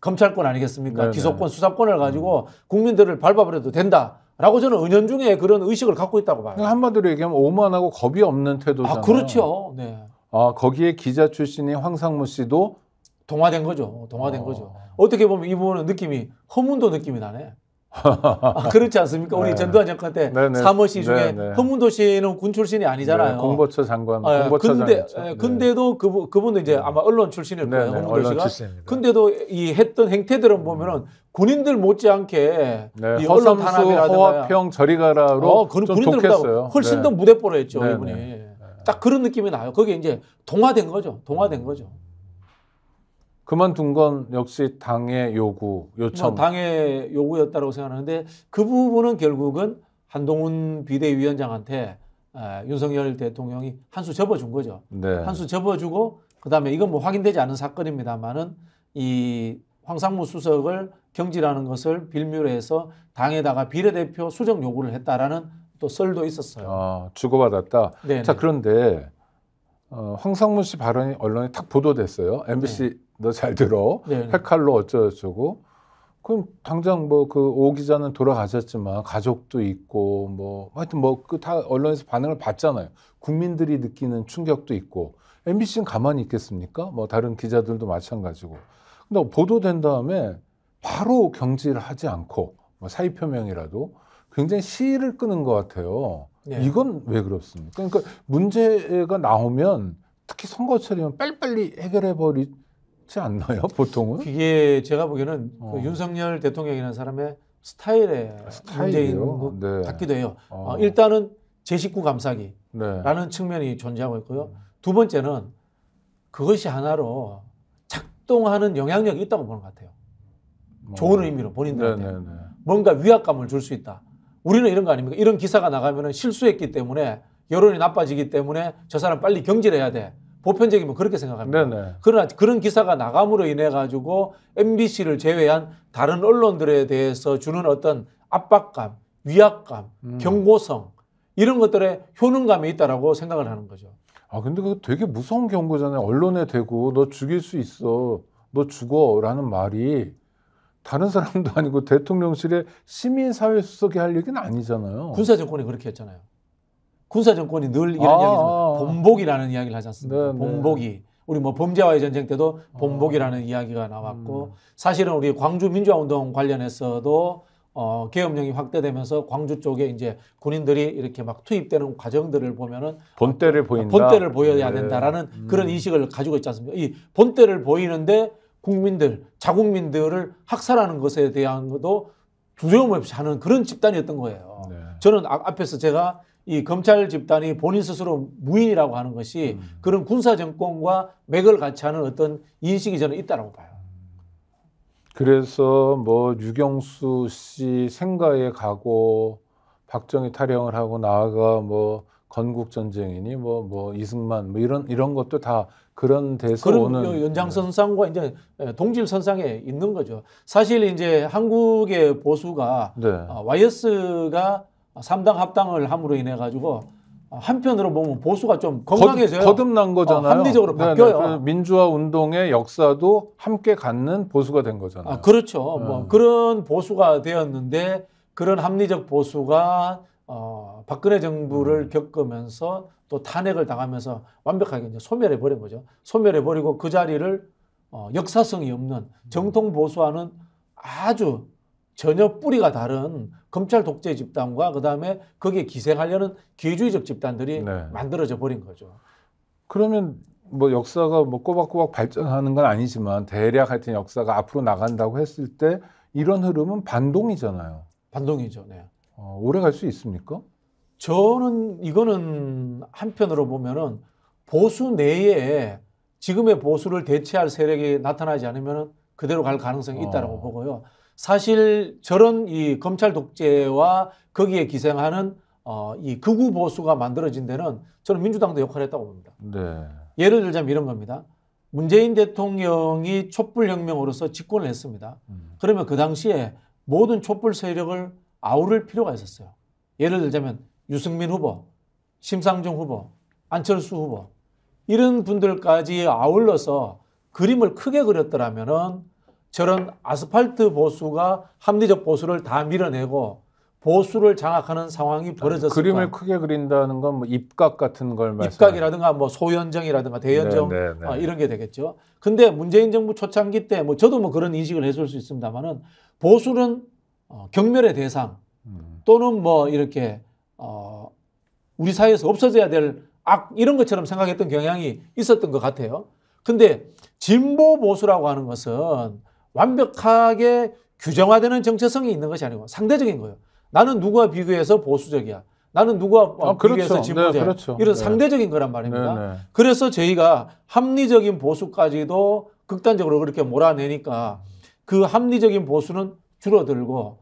A: 검찰권 아니겠습니까? 네네. 기소권, 수사권을 음. 가지고 국민들을 밟아버려도 된다. 라고 저는 은연중에 그런 의식을 갖고 있다고 봐요. 그러니까 한마디로 얘기하면 오만하고 겁이 없는 태도잖아요. 아, 그렇죠. 네.
B: 아, 거기에 기자 출신인
A: 황상무 씨도 동화된 거죠. 동화된 어. 거죠. 어떻게 보면 이 부분은 느낌이 허문도 느낌이 나네.
B: 아, 그렇지 않습니까? 우리 네. 전두환 정권 때 네네. 사모시 네, 중에 네네.
A: 허문도 시는군 출신이 아니잖아요. 네. 공보처 장관, 네. 공보처 근데 예, 네. 근데도 그분 그분도 이제 네. 아마 언론 출신일 네, 거예요. 네네. 문도 씨가. 출신 근데도 이 했던 행태들은 보면은 군인들 못지않게 이 언론 탄압이라든가 허화평
B: 저리가라로 어, 좀 독했어요. 훨씬 더 무대뽀로 했죠 이분이.
A: 딱 그런 느낌이 나요. 그게 이제 동화된 거죠. 동화된 음. 거죠.
B: 그만둔 건 역시 당의 요구, 요청. 뭐
A: 당의 요구였다고 생각하는데 그 부분은 결국은 한동훈 비대위원장한테 에, 윤석열 대통령이 한 수 접어준 거죠. 네. 한수 접어주고 그다음에 이건 뭐 확인되지 않은 사건입니다만은 이 황상무 수석을 경질하는 것을 빌미로 해서 당에다가 비례대표 수정 요구를 했다라는 또설도 있었어요.
B: 아, 주고받았다. 네네. 자 네. 그런데 어, 황상문 씨 발언이 언론에 탁 보도됐어요. MBC 네. 너잘 들어. 네, 네. 칼로 어쩌고저쩌고. 그럼 당장 뭐 그 오 기자는 돌아가셨지만 가족도 있고 뭐 하여튼 뭐 그 다 언론에서 반응을 봤잖아요. 국민들이 느끼는 충격도 있고 MBC는 가만히 있겠습니까? 뭐 다른 기자들도 마찬가지고. 근데 보도된 다음에 바로 경질을 하지 않고 뭐 사의 표명이라도 굉장히 시위를 끄는 것 같아요. 네. 이건 왜 그렇습니까? 그러니까 문제가 나오면 특히 선거철이면 빨리빨리
A: 해결해 버리지
B: 않나요? 보통은?
A: 이게 제가 보기에는 그 어. 그 윤석열 대통령이라는 사람의 스타일의 아, 문제인 것 네. 같기도 해요. 어. 어, 일단은 제 식구 감싸기라는 네. 측면이 존재하고 있고요. 두 번째는 그것이 하나로 작동하는 영향력이 있다고 보는 것 같아요. 뭐. 좋은 의미로 본인들한테 네, 네, 네. 뭔가 위압감을 줄 수 있다. 우리는 이런 거 아닙니까? 이런 기사가 나가면 실수했기 때문에 여론이 나빠지기 때문에 저 사람 빨리 경질해야 돼. 보편적이면 그렇게 생각합니다. 네네. 그러나 그런 기사가 나감으로 인해 가지고 MBC를 제외한 다른 언론들에 대해서 주는 어떤 압박감, 위압감, 음. 경고성 이런 것들의 효능감이 있다라고 생각을 하는 거죠.
B: 아 근데 그 되게 무서운 경고잖아요. 언론에 대고 너 죽일 수 있어, 너 죽어라는 말이 다른 사람도 아니고 대통령실에 시민사회 수석이 할 얘기는 아니잖아요. 군사 정권이
A: 그렇게 했잖아요. 군사 정권이 늘 이런 아~ 이야기를 본복이라는 이야기를 하지 않습니까? 네, 네. 본복이 우리 뭐 범죄와의 전쟁 때도 본복이라는 아. 이야기가 나왔고 음. 사실은 우리 광주 민주화 운동 관련해서도 어, 계엄령이 확대되면서 광주 쪽에 이제 군인들이 이렇게 막 투입되는 과정들을 보면은
B: 본때를 보인다. 본때를
A: 보여야 네. 된다라는 네. 음. 그런 인식을 가지고 있지 않습니까? 이 본때를 보이는데 국민들, 자국민들을 학살하는 것에 대한 것도 두려움 없이 하는 그런 집단이었던 거예요. 네. 저는 앞에서 제가 이 검찰 집단이 본인 스스로 무인이라고 하는 것이 음. 그런 군사 정권과 맥을 같이 하는 어떤 인식이 저는 있다라고 봐요.
B: 그래서 뭐 유경수 씨 생가에 가고 박정희 탈영을 하고 나아가 뭐 건국 전쟁이니 뭐 뭐 이승만 뭐 이런 이런 것도 다 그런 데서
A: 그런 오는 연장선상과 네. 이제 예, 동질선상에 있는 거죠. 사실 이제 한국의 보수가 네. 어, YS가 3당 합당을 함으로 인해 가지고 한편으로 보면 보수가 좀 건강해져요. 거듭, 난 어, 거잖아요. 어, 합리적으로 네, 네, 바뀌어요. 그
B: 민주화 운동의 역사도 함께 갖는 보수가 된 거잖아요.
A: 아, 그렇죠. 음. 뭐 네. 그런 보수가 되었는데 그런 합리적 보수가 어, 박근혜 정부를 음. 겪으면서 또 탄핵을 당하면서 완벽하게 이제 소멸해 버린 거죠. 소멸해 버리고 그 자리를 어, 역사성이 없는 음. 정통 보수와는 아주 전혀 뿌리가 다른 검찰 독재 집단과 그다음에 거기에 기생하려는 기회주의적 집단들이 네. 만들어져 버린 거죠. 그러면 뭐 역사가 뭐
B: 꼬박꼬박 발전하는 건 아니지만 대략 하여튼 역사가 앞으로 나간다고 했을 때 이런 흐름은 반동이잖아요. 반동이죠. 네. 어, 오래 갈 수 있습니까? 저는
A: 이거는 한편으로 보면은 보수 내에 지금의 보수를 대체할 세력이 나타나지 않으면 그대로 갈 가능성이 있다라고 어. 보고요. 사실 저런 이 검찰 독재와 거기에 기생하는 어, 이 극우 보수가 만들어진 데는 저는 민주당도 역할을 했다고 봅니다. 네. 예를 들자면 이런 겁니다. 문재인 대통령이 촛불혁명으로서 집권을 했습니다. 음. 그러면 그 당시에 모든 촛불 세력을 아우를 필요가 있었어요. 예를 들자면 유승민 후보, 심상정 후보, 안철수 후보 이런 분들까지 아울러서 그림을 크게 그렸더라면은 저런 아스팔트 보수가 합리적 보수를 다 밀어내고 보수를 장악하는 상황이 벌어졌을 그림을 크게 그린다는 건 뭐 입각 같은 걸 말씀. 입각이라든가 뭐소현정이라든가대현정 네, 네, 네, 어, 이런 게 되겠죠. 근데 문재인 정부 초창기 때 뭐 저도 뭐 그런 인식을 해줄 수 있습니다만은 보수는 어, 경멸의 대상 음. 또는 뭐 이렇게 어, 우리 사회에서 없어져야 될 악 이런 것처럼 생각했던 경향이 있었던 것 같아요. 근데 진보 보수라고 하는 것은 완벽하게 규정화되는 정체성이 있는 것이 아니고 상대적인 거예요. 나는 누구와 비교해서 보수적이야. 나는 누구와 어, 아, 그렇죠. 비교해서 진보적 네, 그렇죠. 이런 네. 상대적인 거란 말입니다. 네, 네, 그래서 저희가 합리적인 보수까지도 극단적으로 그렇게 몰아내니까 그 합리적인 보수는 줄어들고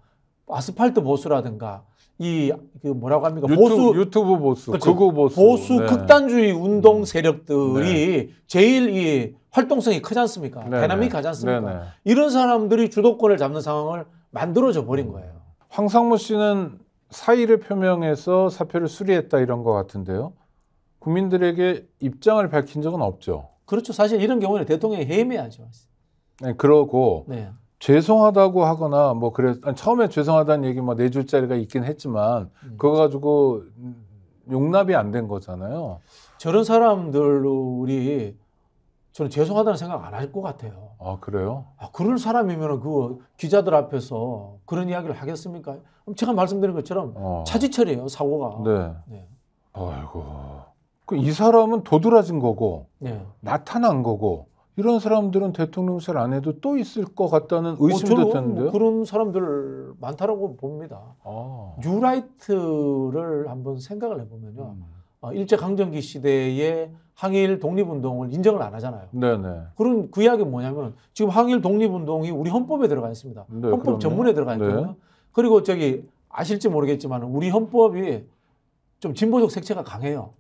A: 아스팔트 보수라든가 이 그 뭐라고 합니까 유튜브, 보수 유튜브 보수 그렇 극우 보수 보수 네. 극단주의 운동 음. 세력들이 네. 제일 이 활동성이 크지 않습니까 네. 다이나지 않습니까 이런 사람들이 주도권을 잡는 상황을
B: 만들어져 버린 거예요 황상무 씨는 사의를 표명해서 사표를 수리했다 이런 것 같은데요 국민들에게 입장을 밝힌 적은 없죠 그렇죠 사실 이런
A: 경우에는 대통령이 해임해야죠
B: 아 그러고 네. 죄송하다고 하거나 뭐 그래 아니, 처음에 죄송하다는 얘기 뭐네 줄짜리가 있긴 했지만 음. 그거 가지고 용납이 안 된 거잖아요.
A: 저런 사람들로 우리 저는 죄송하다는 생각 안 할 것 같아요.
B: 아 그래요?
A: 아그런 사람이면 그 기자들 앞에서 그런 이야기를 하겠습니까? 제가 말씀드린 것처럼 어. 차지철이에요 사고가. 네. 네.
B: 아이고. 그 이 사람은 도드라진 거고 네. 나타난 거고 이런 사람들은 대통령 실안 해도 또 있을 것 같다는 뭐 의심도 드는데요. 어, 그런
A: 사람들 많다라고 봅니다. 아. 뉴라이트를 한번 생각을 해보면요. 음. 어, 일제 강점기 시대에 항일 독립운동을 인정을 안 하잖아요. 네네. 그런 그이야기 뭐냐면 지금 항일 독립운동이 우리 헌법에 들어가 있습니다. 네, 헌법 그럼요. 전문에 들어가 네. 있거든요. 네. 그리고 저기 아실지 모르겠지만 우리 헌법이 좀 진보적 색채가 강해요.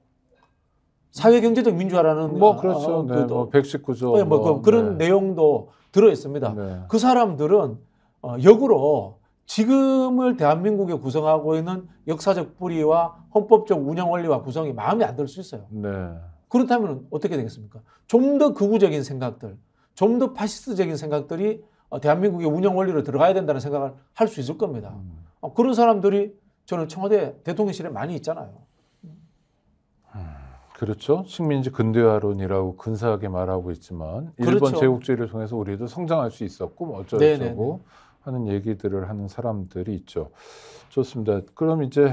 A: 사회 경제적 민주화라는 뭐 그렇죠. 아, 네, 뭐
B: 119조 네, 뭐, 뭐, 뭐 그런 네.
A: 내용도 들어 있습니다. 네. 그 사람들은 어, 역으로 지금을 대한민국에 구성하고 있는 역사적 뿌리와 헌법적 운영 원리와 구성이 마음에 안 들 수 있어요. 네. 그렇다면 어떻게 되겠습니까? 좀 더 극우적인 생각들, 좀 더 파시스트적인 생각들이 어, 대한민국의 운영 원리로 들어가야 된다는 생각을 할 수 있을 겁니다. 음. 어, 그런 사람들이 저는 청와대 대통령실에 많이 있잖아요.
B: 그렇죠. 식민지 근대화론이라고 근사하게 말하고 있지만 그렇죠. 일본 제국주의를 통해서 우리도 성장할 수 있었고 뭐 어쩌고 하는 얘기들을 하는 사람들이 있죠. 좋습니다. 그럼 이제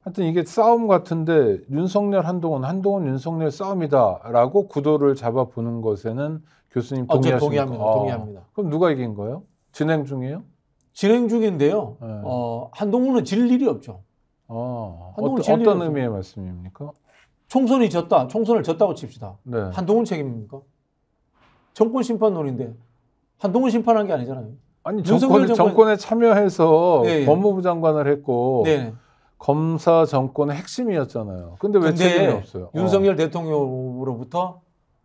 B: 하여튼 이게 싸움 같은데 윤석열 한동훈 한동훈 윤석열 싸움이다라고 구도를 잡아 보는 것에는 교수님 아, 동의하십니까? 아, 동의합니다. 아, 동의합니다. 그럼 누가 이긴 거예요? 진행 중이에요?
A: 진행 중인데요. 네. 어, 한동훈은 질 일이 없죠. 아, 한동훈 어떤, 어떤 의미의 말씀입니까? 총선이 졌다. 총선을 졌다고 칩시다. 네. 한동훈 책임입니까? 정권 심판논인데 한동훈 심판한 게 아니잖아요. 아니 정권, 정권에
B: 참여해서 네, 네. 법무부 장관을 했고 네. 검사 정권의 핵심이었잖아요. 근데 왜 근데 책임이 없어요? 윤석열
A: 어. 대통령으로부터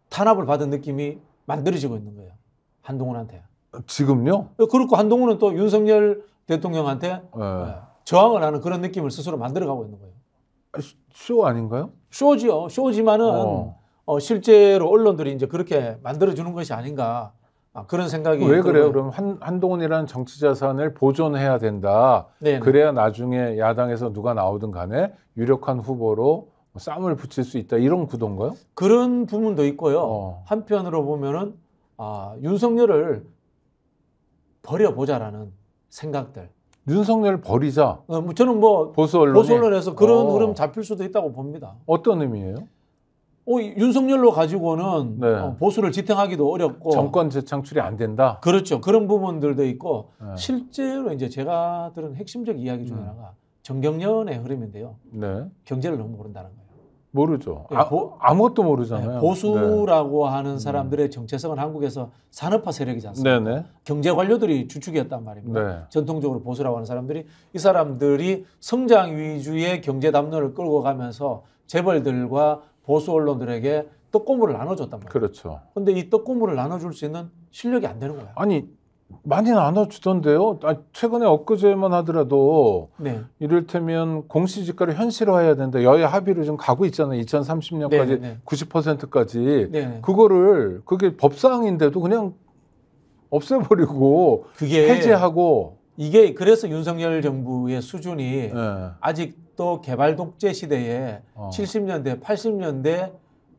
A: 탄압을 받은 느낌이 만들어지고 있는 거예요. 한동훈한테.
B: 지금요?
A: 예, 그렇고 한동훈은 또 윤석열 대통령한테 저항을 하는 그런 느낌을 스스로 만들어가고 있는 거예요. 아, 쇼 아닌가요? 쇼지요. 쇼지만은 어. 어, 실제로 언론들이 이제 그렇게 만들어주는 것이 아닌가 아, 그런 생각이 왜 그래요? 그럼 한, 한동훈이라는 정치 자산을
B: 보존해야 된다. 네네. 그래야 나중에 야당에서 누가 나오든 간에 유력한
A: 후보로 뭐 쌈을 붙일 수 있다 이런 구도인가요? 그런 부분도 있고요. 어. 한편으로 보면은 아, 윤석열을 버려보자라는 생각들.
B: 윤석열 버리자.
A: 어, 뭐 저는 뭐 보수 언론 에서 그런 어. 흐름 잡힐 수도 있다고 봅니다. 어떤 의미예요? 어, 윤석열로 가지고는 네. 어, 보수를 지탱하기도 어렵고 정권 재창출이 안 된다. 그렇죠. 그런 부분들도 있고 네. 실제로 이제 제가 들은 핵심적 이야기 중 음. 하나가 정경련의 흐름인데요. 네. 경제를 너무 모른다는 거예요.
B: 모르죠. 네, 보, 아, 무것도 모르잖아요. 예, 네, 보수라고
A: 네. 하는 음. 사람들의 정체성은 한국에서 산업화 세력이지 않습니까? 경제 관료들이 주축이었단 말입니다. 네. 전통적으로 보수라고 하는 사람들이 이 사람들이 성장 위주의 경제 담론을 끌고 가면서 재벌들과 보수 언론들에게 떡고물을 나눠줬단 말이에요. 그렇죠. 근데 이 떡고물을 나눠줄 수 있는 실력이 안 되는 거야. 아니 많이 나눠주던데요. 아,
B: 최근에 엊그제만 하더라도 네. 이를테면 공시지가를 현실화해야 된다. 여야 합의로 좀 가고 있잖아요. 2030년까지 네, 네. 90%까지 네. 그거를 그게 법상인데도 그냥 없애버리고 그게
A: 해제하고 이게 그래서 윤석열 정부의 수준이 네. 아직도 개발 독재 시대에 어. 70년대, 80년대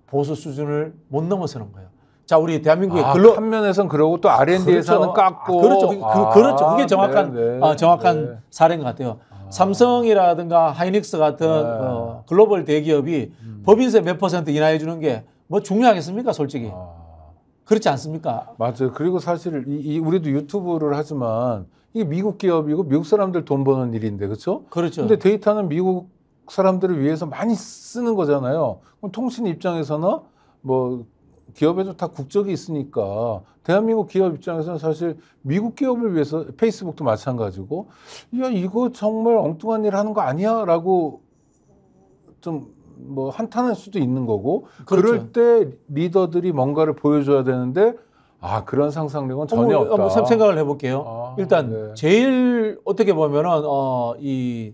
A: 보수 수준을 못 넘어서는 거예요. 자 우리 대한민국의 아, 근로 한 면에서는 그러고 또 R&D에서는 그렇죠. 아, 깎고 그렇죠. 그, 그렇죠. 그, 아, 그렇죠 그, 그 렇죠 그게 정확한 아, 정확한 네. 사례인 것 같아요 아. 삼성이라든가 하이닉스 같은 네. 어, 글로벌 대기업이 음. 법인세 몇 퍼센트 인하해 주는 게 뭐 중요하겠습니까 솔직히 아. 그렇지 않습니까 맞아요 그리고 사실 이, 이 우리도 유튜브를 하지만 이게 미국
B: 기업이고 미국 사람들 돈 버는 일인데 그렇죠 그렇죠 근데 데이터는 미국 사람들을 위해서 많이 쓰는 거잖아요 그럼 통신 입장에서는 뭐 기업에도 다 국적이 있으니까 대한민국 기업 입장에서는 사실 미국 기업을 위해서 페이스북도 마찬가지고 야 이거 정말 엉뚱한 일 하는 거 아니야라고 좀 뭐 한탄할 수도 있는 거고 그렇죠. 그럴 때 리더들이 뭔가를 보여줘야 되는데 아 그런 상상력은 전혀 한번, 없다. 한번
A: 생각을 해볼게요. 아, 일단 네. 제일 어떻게 보면은 어이이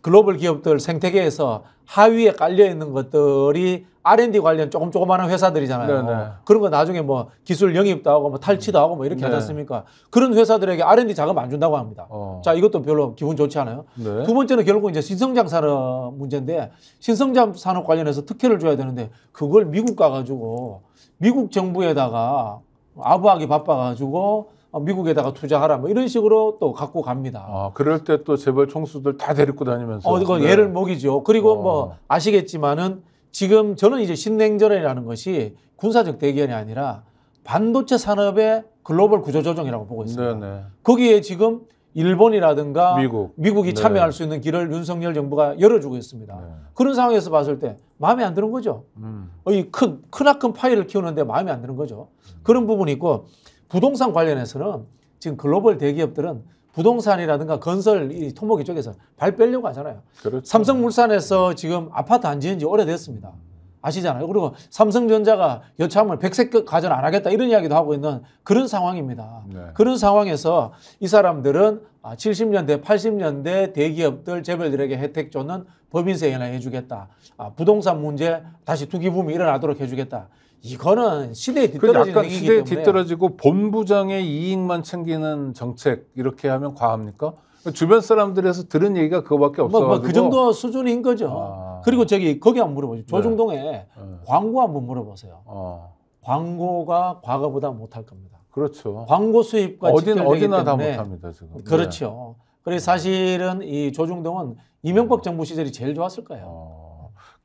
A: 글로벌 기업들 생태계에서 하위에 깔려 있는 것들이 R&D 관련 조금 조그마한 회사들이잖아요. 네네. 네. 그런 거 나중에 뭐 기술 영입도 하고 뭐 탈취도 하고 뭐 이렇게 네. 하지 않습니까? 그런 회사들에게 R&D 자금 안 준다고 합니다. 어. 자, 이것도 별로 기분 좋지 않아요. 네. 두 번째는 결국 이제 신성장 산업 문제인데 신성장 산업 관련해서 특혜를 줘야 되는데 그걸 미국 가가지고 미국 정부에다가 아부하기 바빠가지고 어, 미국에다가 투자하라 뭐 이런 식으로 또 갖고 갑니다.
B: 아, 그럴 때 또 재벌 총수들 다 데리고 다니면서 어, 이건 네. 얘를
A: 먹이죠. 그리고 뭐 어. 뭐 아시겠지만은 지금 저는 이제 신냉전이라는 것이 군사적 대결이 아니라 반도체 산업의 글로벌 구조조정이라고 보고 있습니다. 네네. 네. 거기에 지금 일본이라든가 미국. 이 네. 참여할 수 있는 길을 윤석열 정부가 열어주고 있습니다. 네. 그런 상황에서 봤을 때 마음에 안 드는 거죠. 음. 어, 큰 크나큰 파이를 키우는데 마음에 안 드는 거죠. 그런 부분이 있고 부동산 관련해서는 지금 글로벌 대기업들은 부동산이라든가 건설 이 토목이 쪽에서 발 빼려고 하잖아요. 그렇죠. 삼성물산에서 지금 아파트 안 지은 지 오래됐습니다. 아시잖아요. 그리고 삼성전자가 여차하면 백색 가전 안 하겠다 이런 이야기도 하고 있는 그런 상황입니다. 네. 그런 상황에서 이 사람들은 70년대, 아, 80년대 대기업들 재벌들에게 혜택 줬는 법인세 인하해 주겠다. 아, 부동산 문제 다시 투기붐이 일어나도록 해 주겠다. 이거는 시대에 그 뒤떨어지는 약간 시대에 뒤떨어지고
B: 본부장의 이익만 챙기는 정책 이렇게 하면 과합니까? 주변 사람들에서 들은 얘기가 그거밖에 없어. 뭐, 뭐그 정도
A: 수준인 거죠. 아. 그리고 저기 거기 한번 물어보죠. 조중동에 네. 네. 광고 한번 물어보세요. 아. 광고가 과거보다 못할 겁니다. 그렇죠. 광고 수입과 어딘 어디나 다 못합니다 지금. 그렇죠. 네. 그래서 사실은 이 조중동은 이명박 정부 시절이 제일 좋았을 거예요. 아.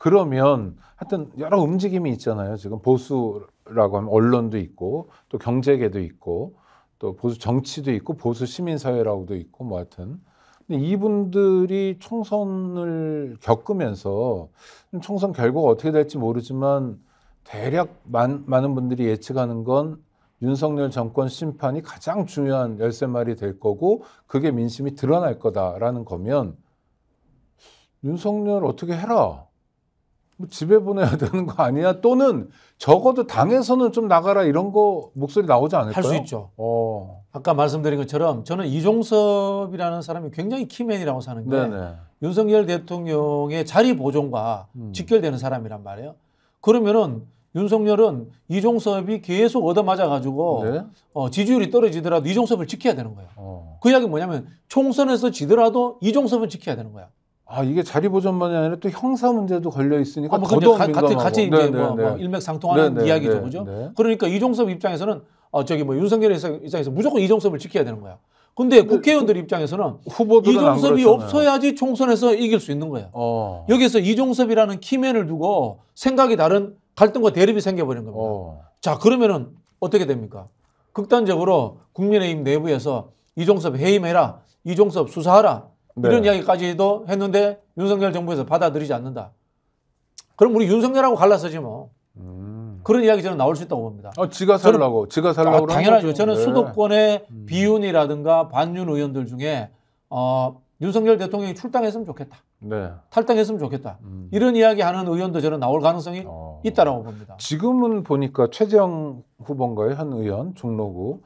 B: 그러면 하여튼 여러 움직임이 있잖아요. 지금 보수라고 하면 언론도 있고 또 경제계도 있고 또 보수 정치도 있고 보수 시민사회라고도 있고 뭐 하여튼 근데 이분들이 총선을 겪으면서 총선 결과가 어떻게 될지 모르지만 대략 많, 많은 분들이 예측하는 건 윤석열 정권 심판이 가장 중요한 열쇠말이 될 거고 그게 민심이 드러날 거다라는 거면 윤석열 어떻게 해라 뭐 집에 보내야 되는 거 아니야? 또는 적어도 당에서는
A: 좀 나가라 이런 거
B: 목소리 나오지 않을까요? 할 수 있죠.
A: 어. 아까 말씀드린 것처럼 저는 이종섭이라는 사람이 굉장히 키맨이라고 사는 게 네네. 윤석열 대통령의 자리 보존과 음. 직결되는 사람이란 말이에요. 그러면은 윤석열은 이종섭이 계속 얻어맞아가지고 네? 어, 지지율이 떨어지더라도 이종섭을 지켜야 되는 거예요. 어. 그 이야기 는 뭐냐면 총선에서 지더라도 이종섭은 지켜야 되는 거야. 아 이게 자리 보전만이 아니라
B: 또 형사 문제도 걸려 있으니까 아, 뭐 더더욱 가, 같이 같이 이제 뭐, 네, 네, 뭐 네. 일맥상통하는 네네. 이야기죠, 그죠?
A: 그러니까 이종섭 입장에서는 어 저기 뭐 윤석열 입장에서 무조건 이종섭을 지켜야 되는 거야. 근데 국회의원들 입장에서는 이종섭이 없어야지 총선에서 이길 수 있는 거예요. 어. 여기서 이종섭이라는 키맨을 두고 생각이 다른 갈등과 대립이 생겨버린 겁니다. 어. 자 그러면은 어떻게 됩니까? 극단적으로 국민의힘 내부에서 이종섭 해임해라, 이종섭 수사하라, 네. 이런 이야기까지도 했는데 윤석열 정부에서 받아들이지 않는다. 그럼 우리 윤석열하고 갈라서지 뭐. 음. 그런 이야기 저는 나올 수 있다고 봅니다. 아, 지가 살라고, 지가 아, 살라고. 아, 당연하죠. 거죠. 저는 네. 수도권의 음. 비윤이라든가 반윤 의원들 중에 어, 윤석열 대통령이 출당했으면 좋겠다. 네. 탈당했으면 좋겠다. 음. 이런 이야기 하는 의원도 저는 나올 가능성이 어. 있다라고 봅니다. 지금은 보니까
B: 최재형 후보인가요? 현 의원, 종로구.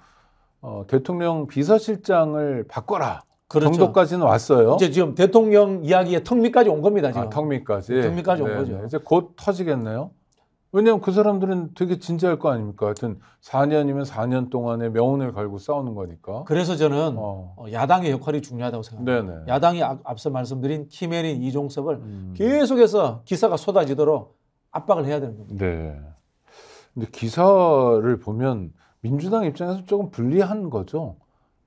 B: 어, 대통령 비서실장을 바꿔라. 그렇죠. 정도까지는 왔어요. 이제 지금 대통령 이야기의 턱밑까지 온 겁니다. 지금. 아, 턱밑까지. 턱밑까지 네, 거죠. 네. 이제 곧 터지겠네요. 왜냐하면 그 사람들은 되게 진지할 거 아닙니까? 하여튼 4년이면 4년 동안의 명운을 갈고 싸우는 거니까. 그래서 저는
A: 어. 어 야당의 역할이 중요하다고 생각합니다. 네네. 네. 야당이 앞서 말씀드린 키메린 이종섭을 음. 계속해서 기사가 쏟아지도록 압박을 해야 되는
B: 겁니다. 네. 근데 기사를 보면 민주당 입장에서 조금 불리한 거죠.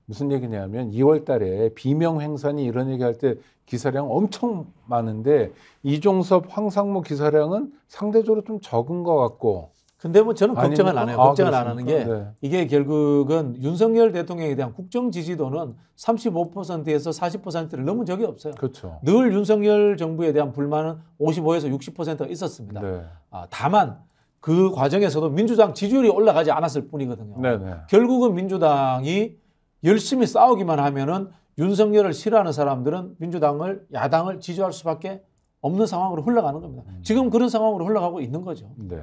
B: 무슨 얘기냐면 2월 달에 비명 행선이 이런 얘기할 때 기사량 엄청 많은데 이종섭, 황상무 기사량은 상대적으로 좀 적은 것 같고 근데 뭐 저는 걱정을 안 해요. 걱정을 아, 안 하는 게 네.
A: 이게 결국은 윤석열 대통령에 대한 국정 지지도는 35%에서 40%를 넘은 적이 없어요. 그렇죠. 늘 윤석열 정부에 대한 불만은 55에서 60%가 있었습니다. 네. 아, 다만 그 과정에서도 민주당 지지율이 올라가지 않았을 뿐이거든요. 네, 네. 결국은 민주당이 열심히 싸우기만 하면은 윤석열을 싫어하는 사람들은 민주당을 야당을 지지할 수밖에 없는 상황으로 흘러가는 겁니다. 음. 지금 그런 상황으로 흘러가고 있는 거죠. 네.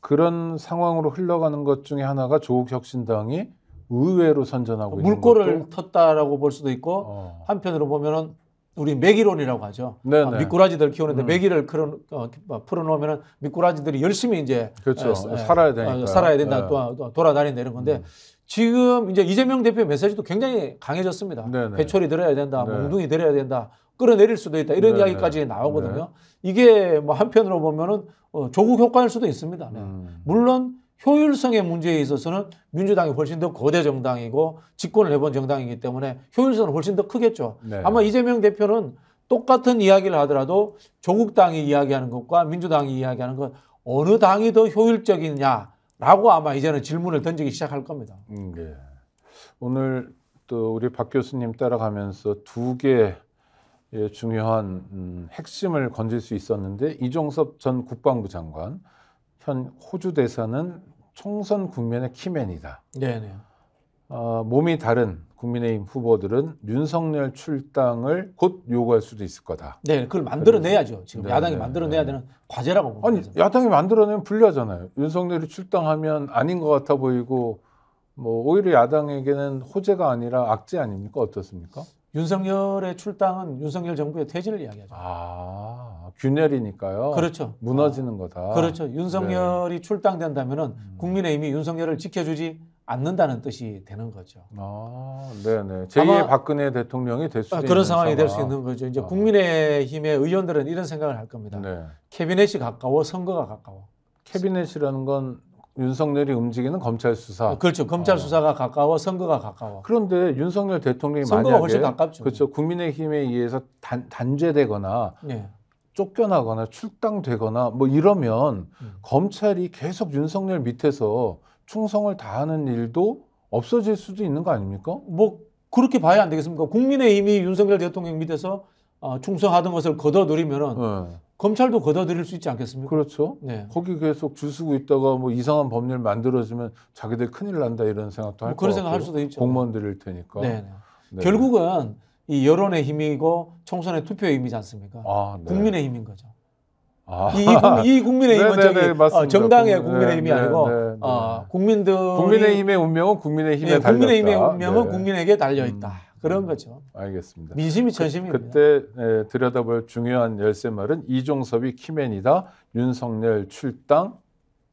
A: 그런 상황으로
B: 흘러가는 것 중에 하나가 조국 혁신당이 의외로 선전하고 물꼬를
A: 텄다라고 볼 수도 있고 어. 한편으로 보면은 우리 매기론이라고 하죠. 아, 미꾸라지들 키우는데 음. 매기를 그런 어, 어 풀어놓으면은 미꾸라지들이 열심히 이제 그렇죠. 에, 어, 예, 살아야 어, 되니까 살아야 된다 또 네. 돌아다닌다 이런 건데 음. 지금 이제 이재명 대표 메시지도 굉장히 강해졌습니다. 네네. 네. 배철이 들어야 된다, 네. 몽둥이 들어야 된다, 끌어내릴 수도 있다 이런 네네. 이야기까지 네. 나오거든요. 네. 이게 뭐 한편으로 보면은 어, 조국 효과일 수도 있습니다. 네. 음. 물론 효율성의 문제에 있어서는 민주당이 훨씬 더 거대 정당이고 집권을 해본 정당이기 때문에 효율성은 훨씬 더 크겠죠. 네. 아마 이재명 대표는 똑같은 이야기를 하더라도 조국 당이 이야기하는 것과 민주당이 이야기하는 것 어느 당이 더 효율적이냐 라고 아마 이제는 질문을 던지기 시작할 겁니다.
B: 네. 오늘 또 우리 박 교수님 따라가면서 두 개의 중요한 음, 핵심을 건질 수 있었는데 이종섭 전 국방부 장관 현 호주 대사는 총선 국면의 키맨이다. 네, 네. 어, 몸이 다른 국민의힘 후보들은 윤석열 출당을 곧 요구할 수도 있을 거다. 네, 그걸 만들어내야죠. 지금 네, 야당이 네, 만들어내야
A: 네. 되는 과제라고 봅니다. 아니,
B: 야당이 만들어내면 불리하잖아요. 윤석열이
A: 출당하면
B: 아닌 것 같아 보이고 뭐 오히려 야당에게는 호재가 아니라 악재 아닙니까? 어떻습니까?
A: 윤석열의 출당은 윤석열 정부의 퇴진을 이야기하죠.
B: 아, 균열이니까요. 그렇죠. 무너지는 아, 거다. 그렇죠. 윤석열이
A: 네. 출당된다면 음. 국민의힘이 윤석열을 지켜주지 않는다는 뜻이 되는 거죠. 아, 네네. 제2의
B: 박근혜 대통령이 될 수도 아, 그런 상황이 될 수 있는 거죠. 이제 아.
A: 국민의힘의 의원들은 이런 생각을 할 겁니다. 네. 캐비넷이 가까워 선거가 가까워. 캐비넷이라는 건 윤석열이
B: 움직이는 검찰 수사. 어,
A: 그렇죠. 검찰 어. 수사가 가까워 선거가 가까워.
B: 그런데 윤석열 대통령이 선거가 만약에 가깝죠. 그렇죠. 국민의힘에 의해서 단, 단죄되거나
A: 네. 쫓겨나거나
B: 출당되거나 뭐 이러면 음. 검찰이 계속 윤석열 밑에서
A: 충성을 다하는 일도 없어질 수도 있는 거 아닙니까? 뭐 그렇게 봐야 안 되겠습니까? 국민의힘이 윤석열 대통령 밑에서 어, 충성하던 것을 거둬들이면은 네. 검찰도 거둬들일 수 있지 않겠습니까? 그렇죠. 네. 거기 계속 줄 쓰고 있다가 뭐 이상한 법률
B: 만들어지면
A: 자기들 큰일 난다 이런 생각도 뭐 할것 그런 생각 할 수도 있죠. 공무원들일 테니까. 네, 네. 네. 결국은 이 여론의 힘이고 총선의 투표의 힘이지 않습니까? 아, 네. 국민의 힘인 거죠.
B: 아. 이, 이 국민의힘은 네네네, 네, 저기 네, 어, 정당의 네, 국민의힘이 아니고 어,
A: 국민들 국민의힘의 운명은 국민의힘에 달 예, 국민의힘의 운명은 국민에게 달려 있다. 음. 그런 거죠.
B: 알겠습니다. 민심이 그, 전심입니다. 그, 그때 에, 예, 들여다볼 중요한 열쇠 말은 이종섭이 키맨이다. 윤석열 출당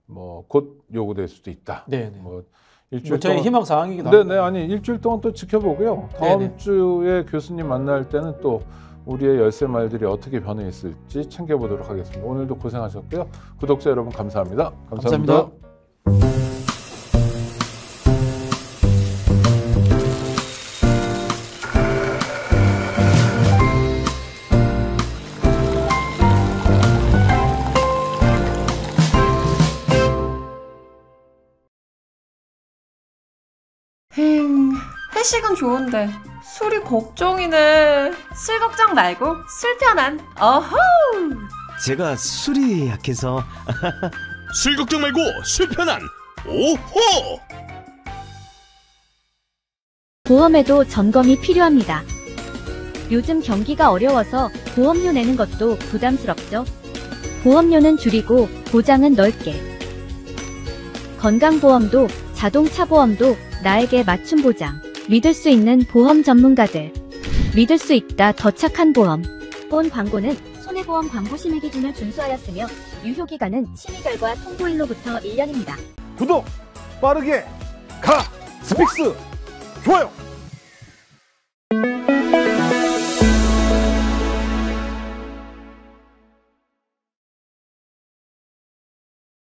B: 뭐 곧 요구될 수도 있다. 네네. 뭐, 뭐 일주일 동안 희망 사항이기도 합니다. 아니 일주일 동안 또 지켜보고요. 다음 네네. 주에 교수님 만날 때는 또 우리의 열쇠 말들이 어떻게 변해 있을지 챙겨보도록 하겠습니다. 오늘도 고생하셨고요. 구독자 여러분 감사합니다. 감사합니다. 감사합니다.
A: 회식은 좋은데 술이 걱정이네. 술 걱정 말고 술 편한. 어허! 제가 술이 약해서 술 걱정 말고 술 편한.
B: 오호! 보험에도 점검이 필요합니다. 요즘 경기가 어려워서 보험료 내는 것도 부담스럽죠? 보험료는 줄이고 보장은 넓게. 건강보험도 자동차 보험도 나에게 맞춤 보장. 믿을 수 있는 보험 전문가들 믿을 수 있다 더 착한 보험 본 광고는 손해보험 광고 심의 기준을 준수하였으며 유효기간은 심의 결과 통보일로부터 1년입니다. 구독
A: 빠르게 가 스픽스 좋아요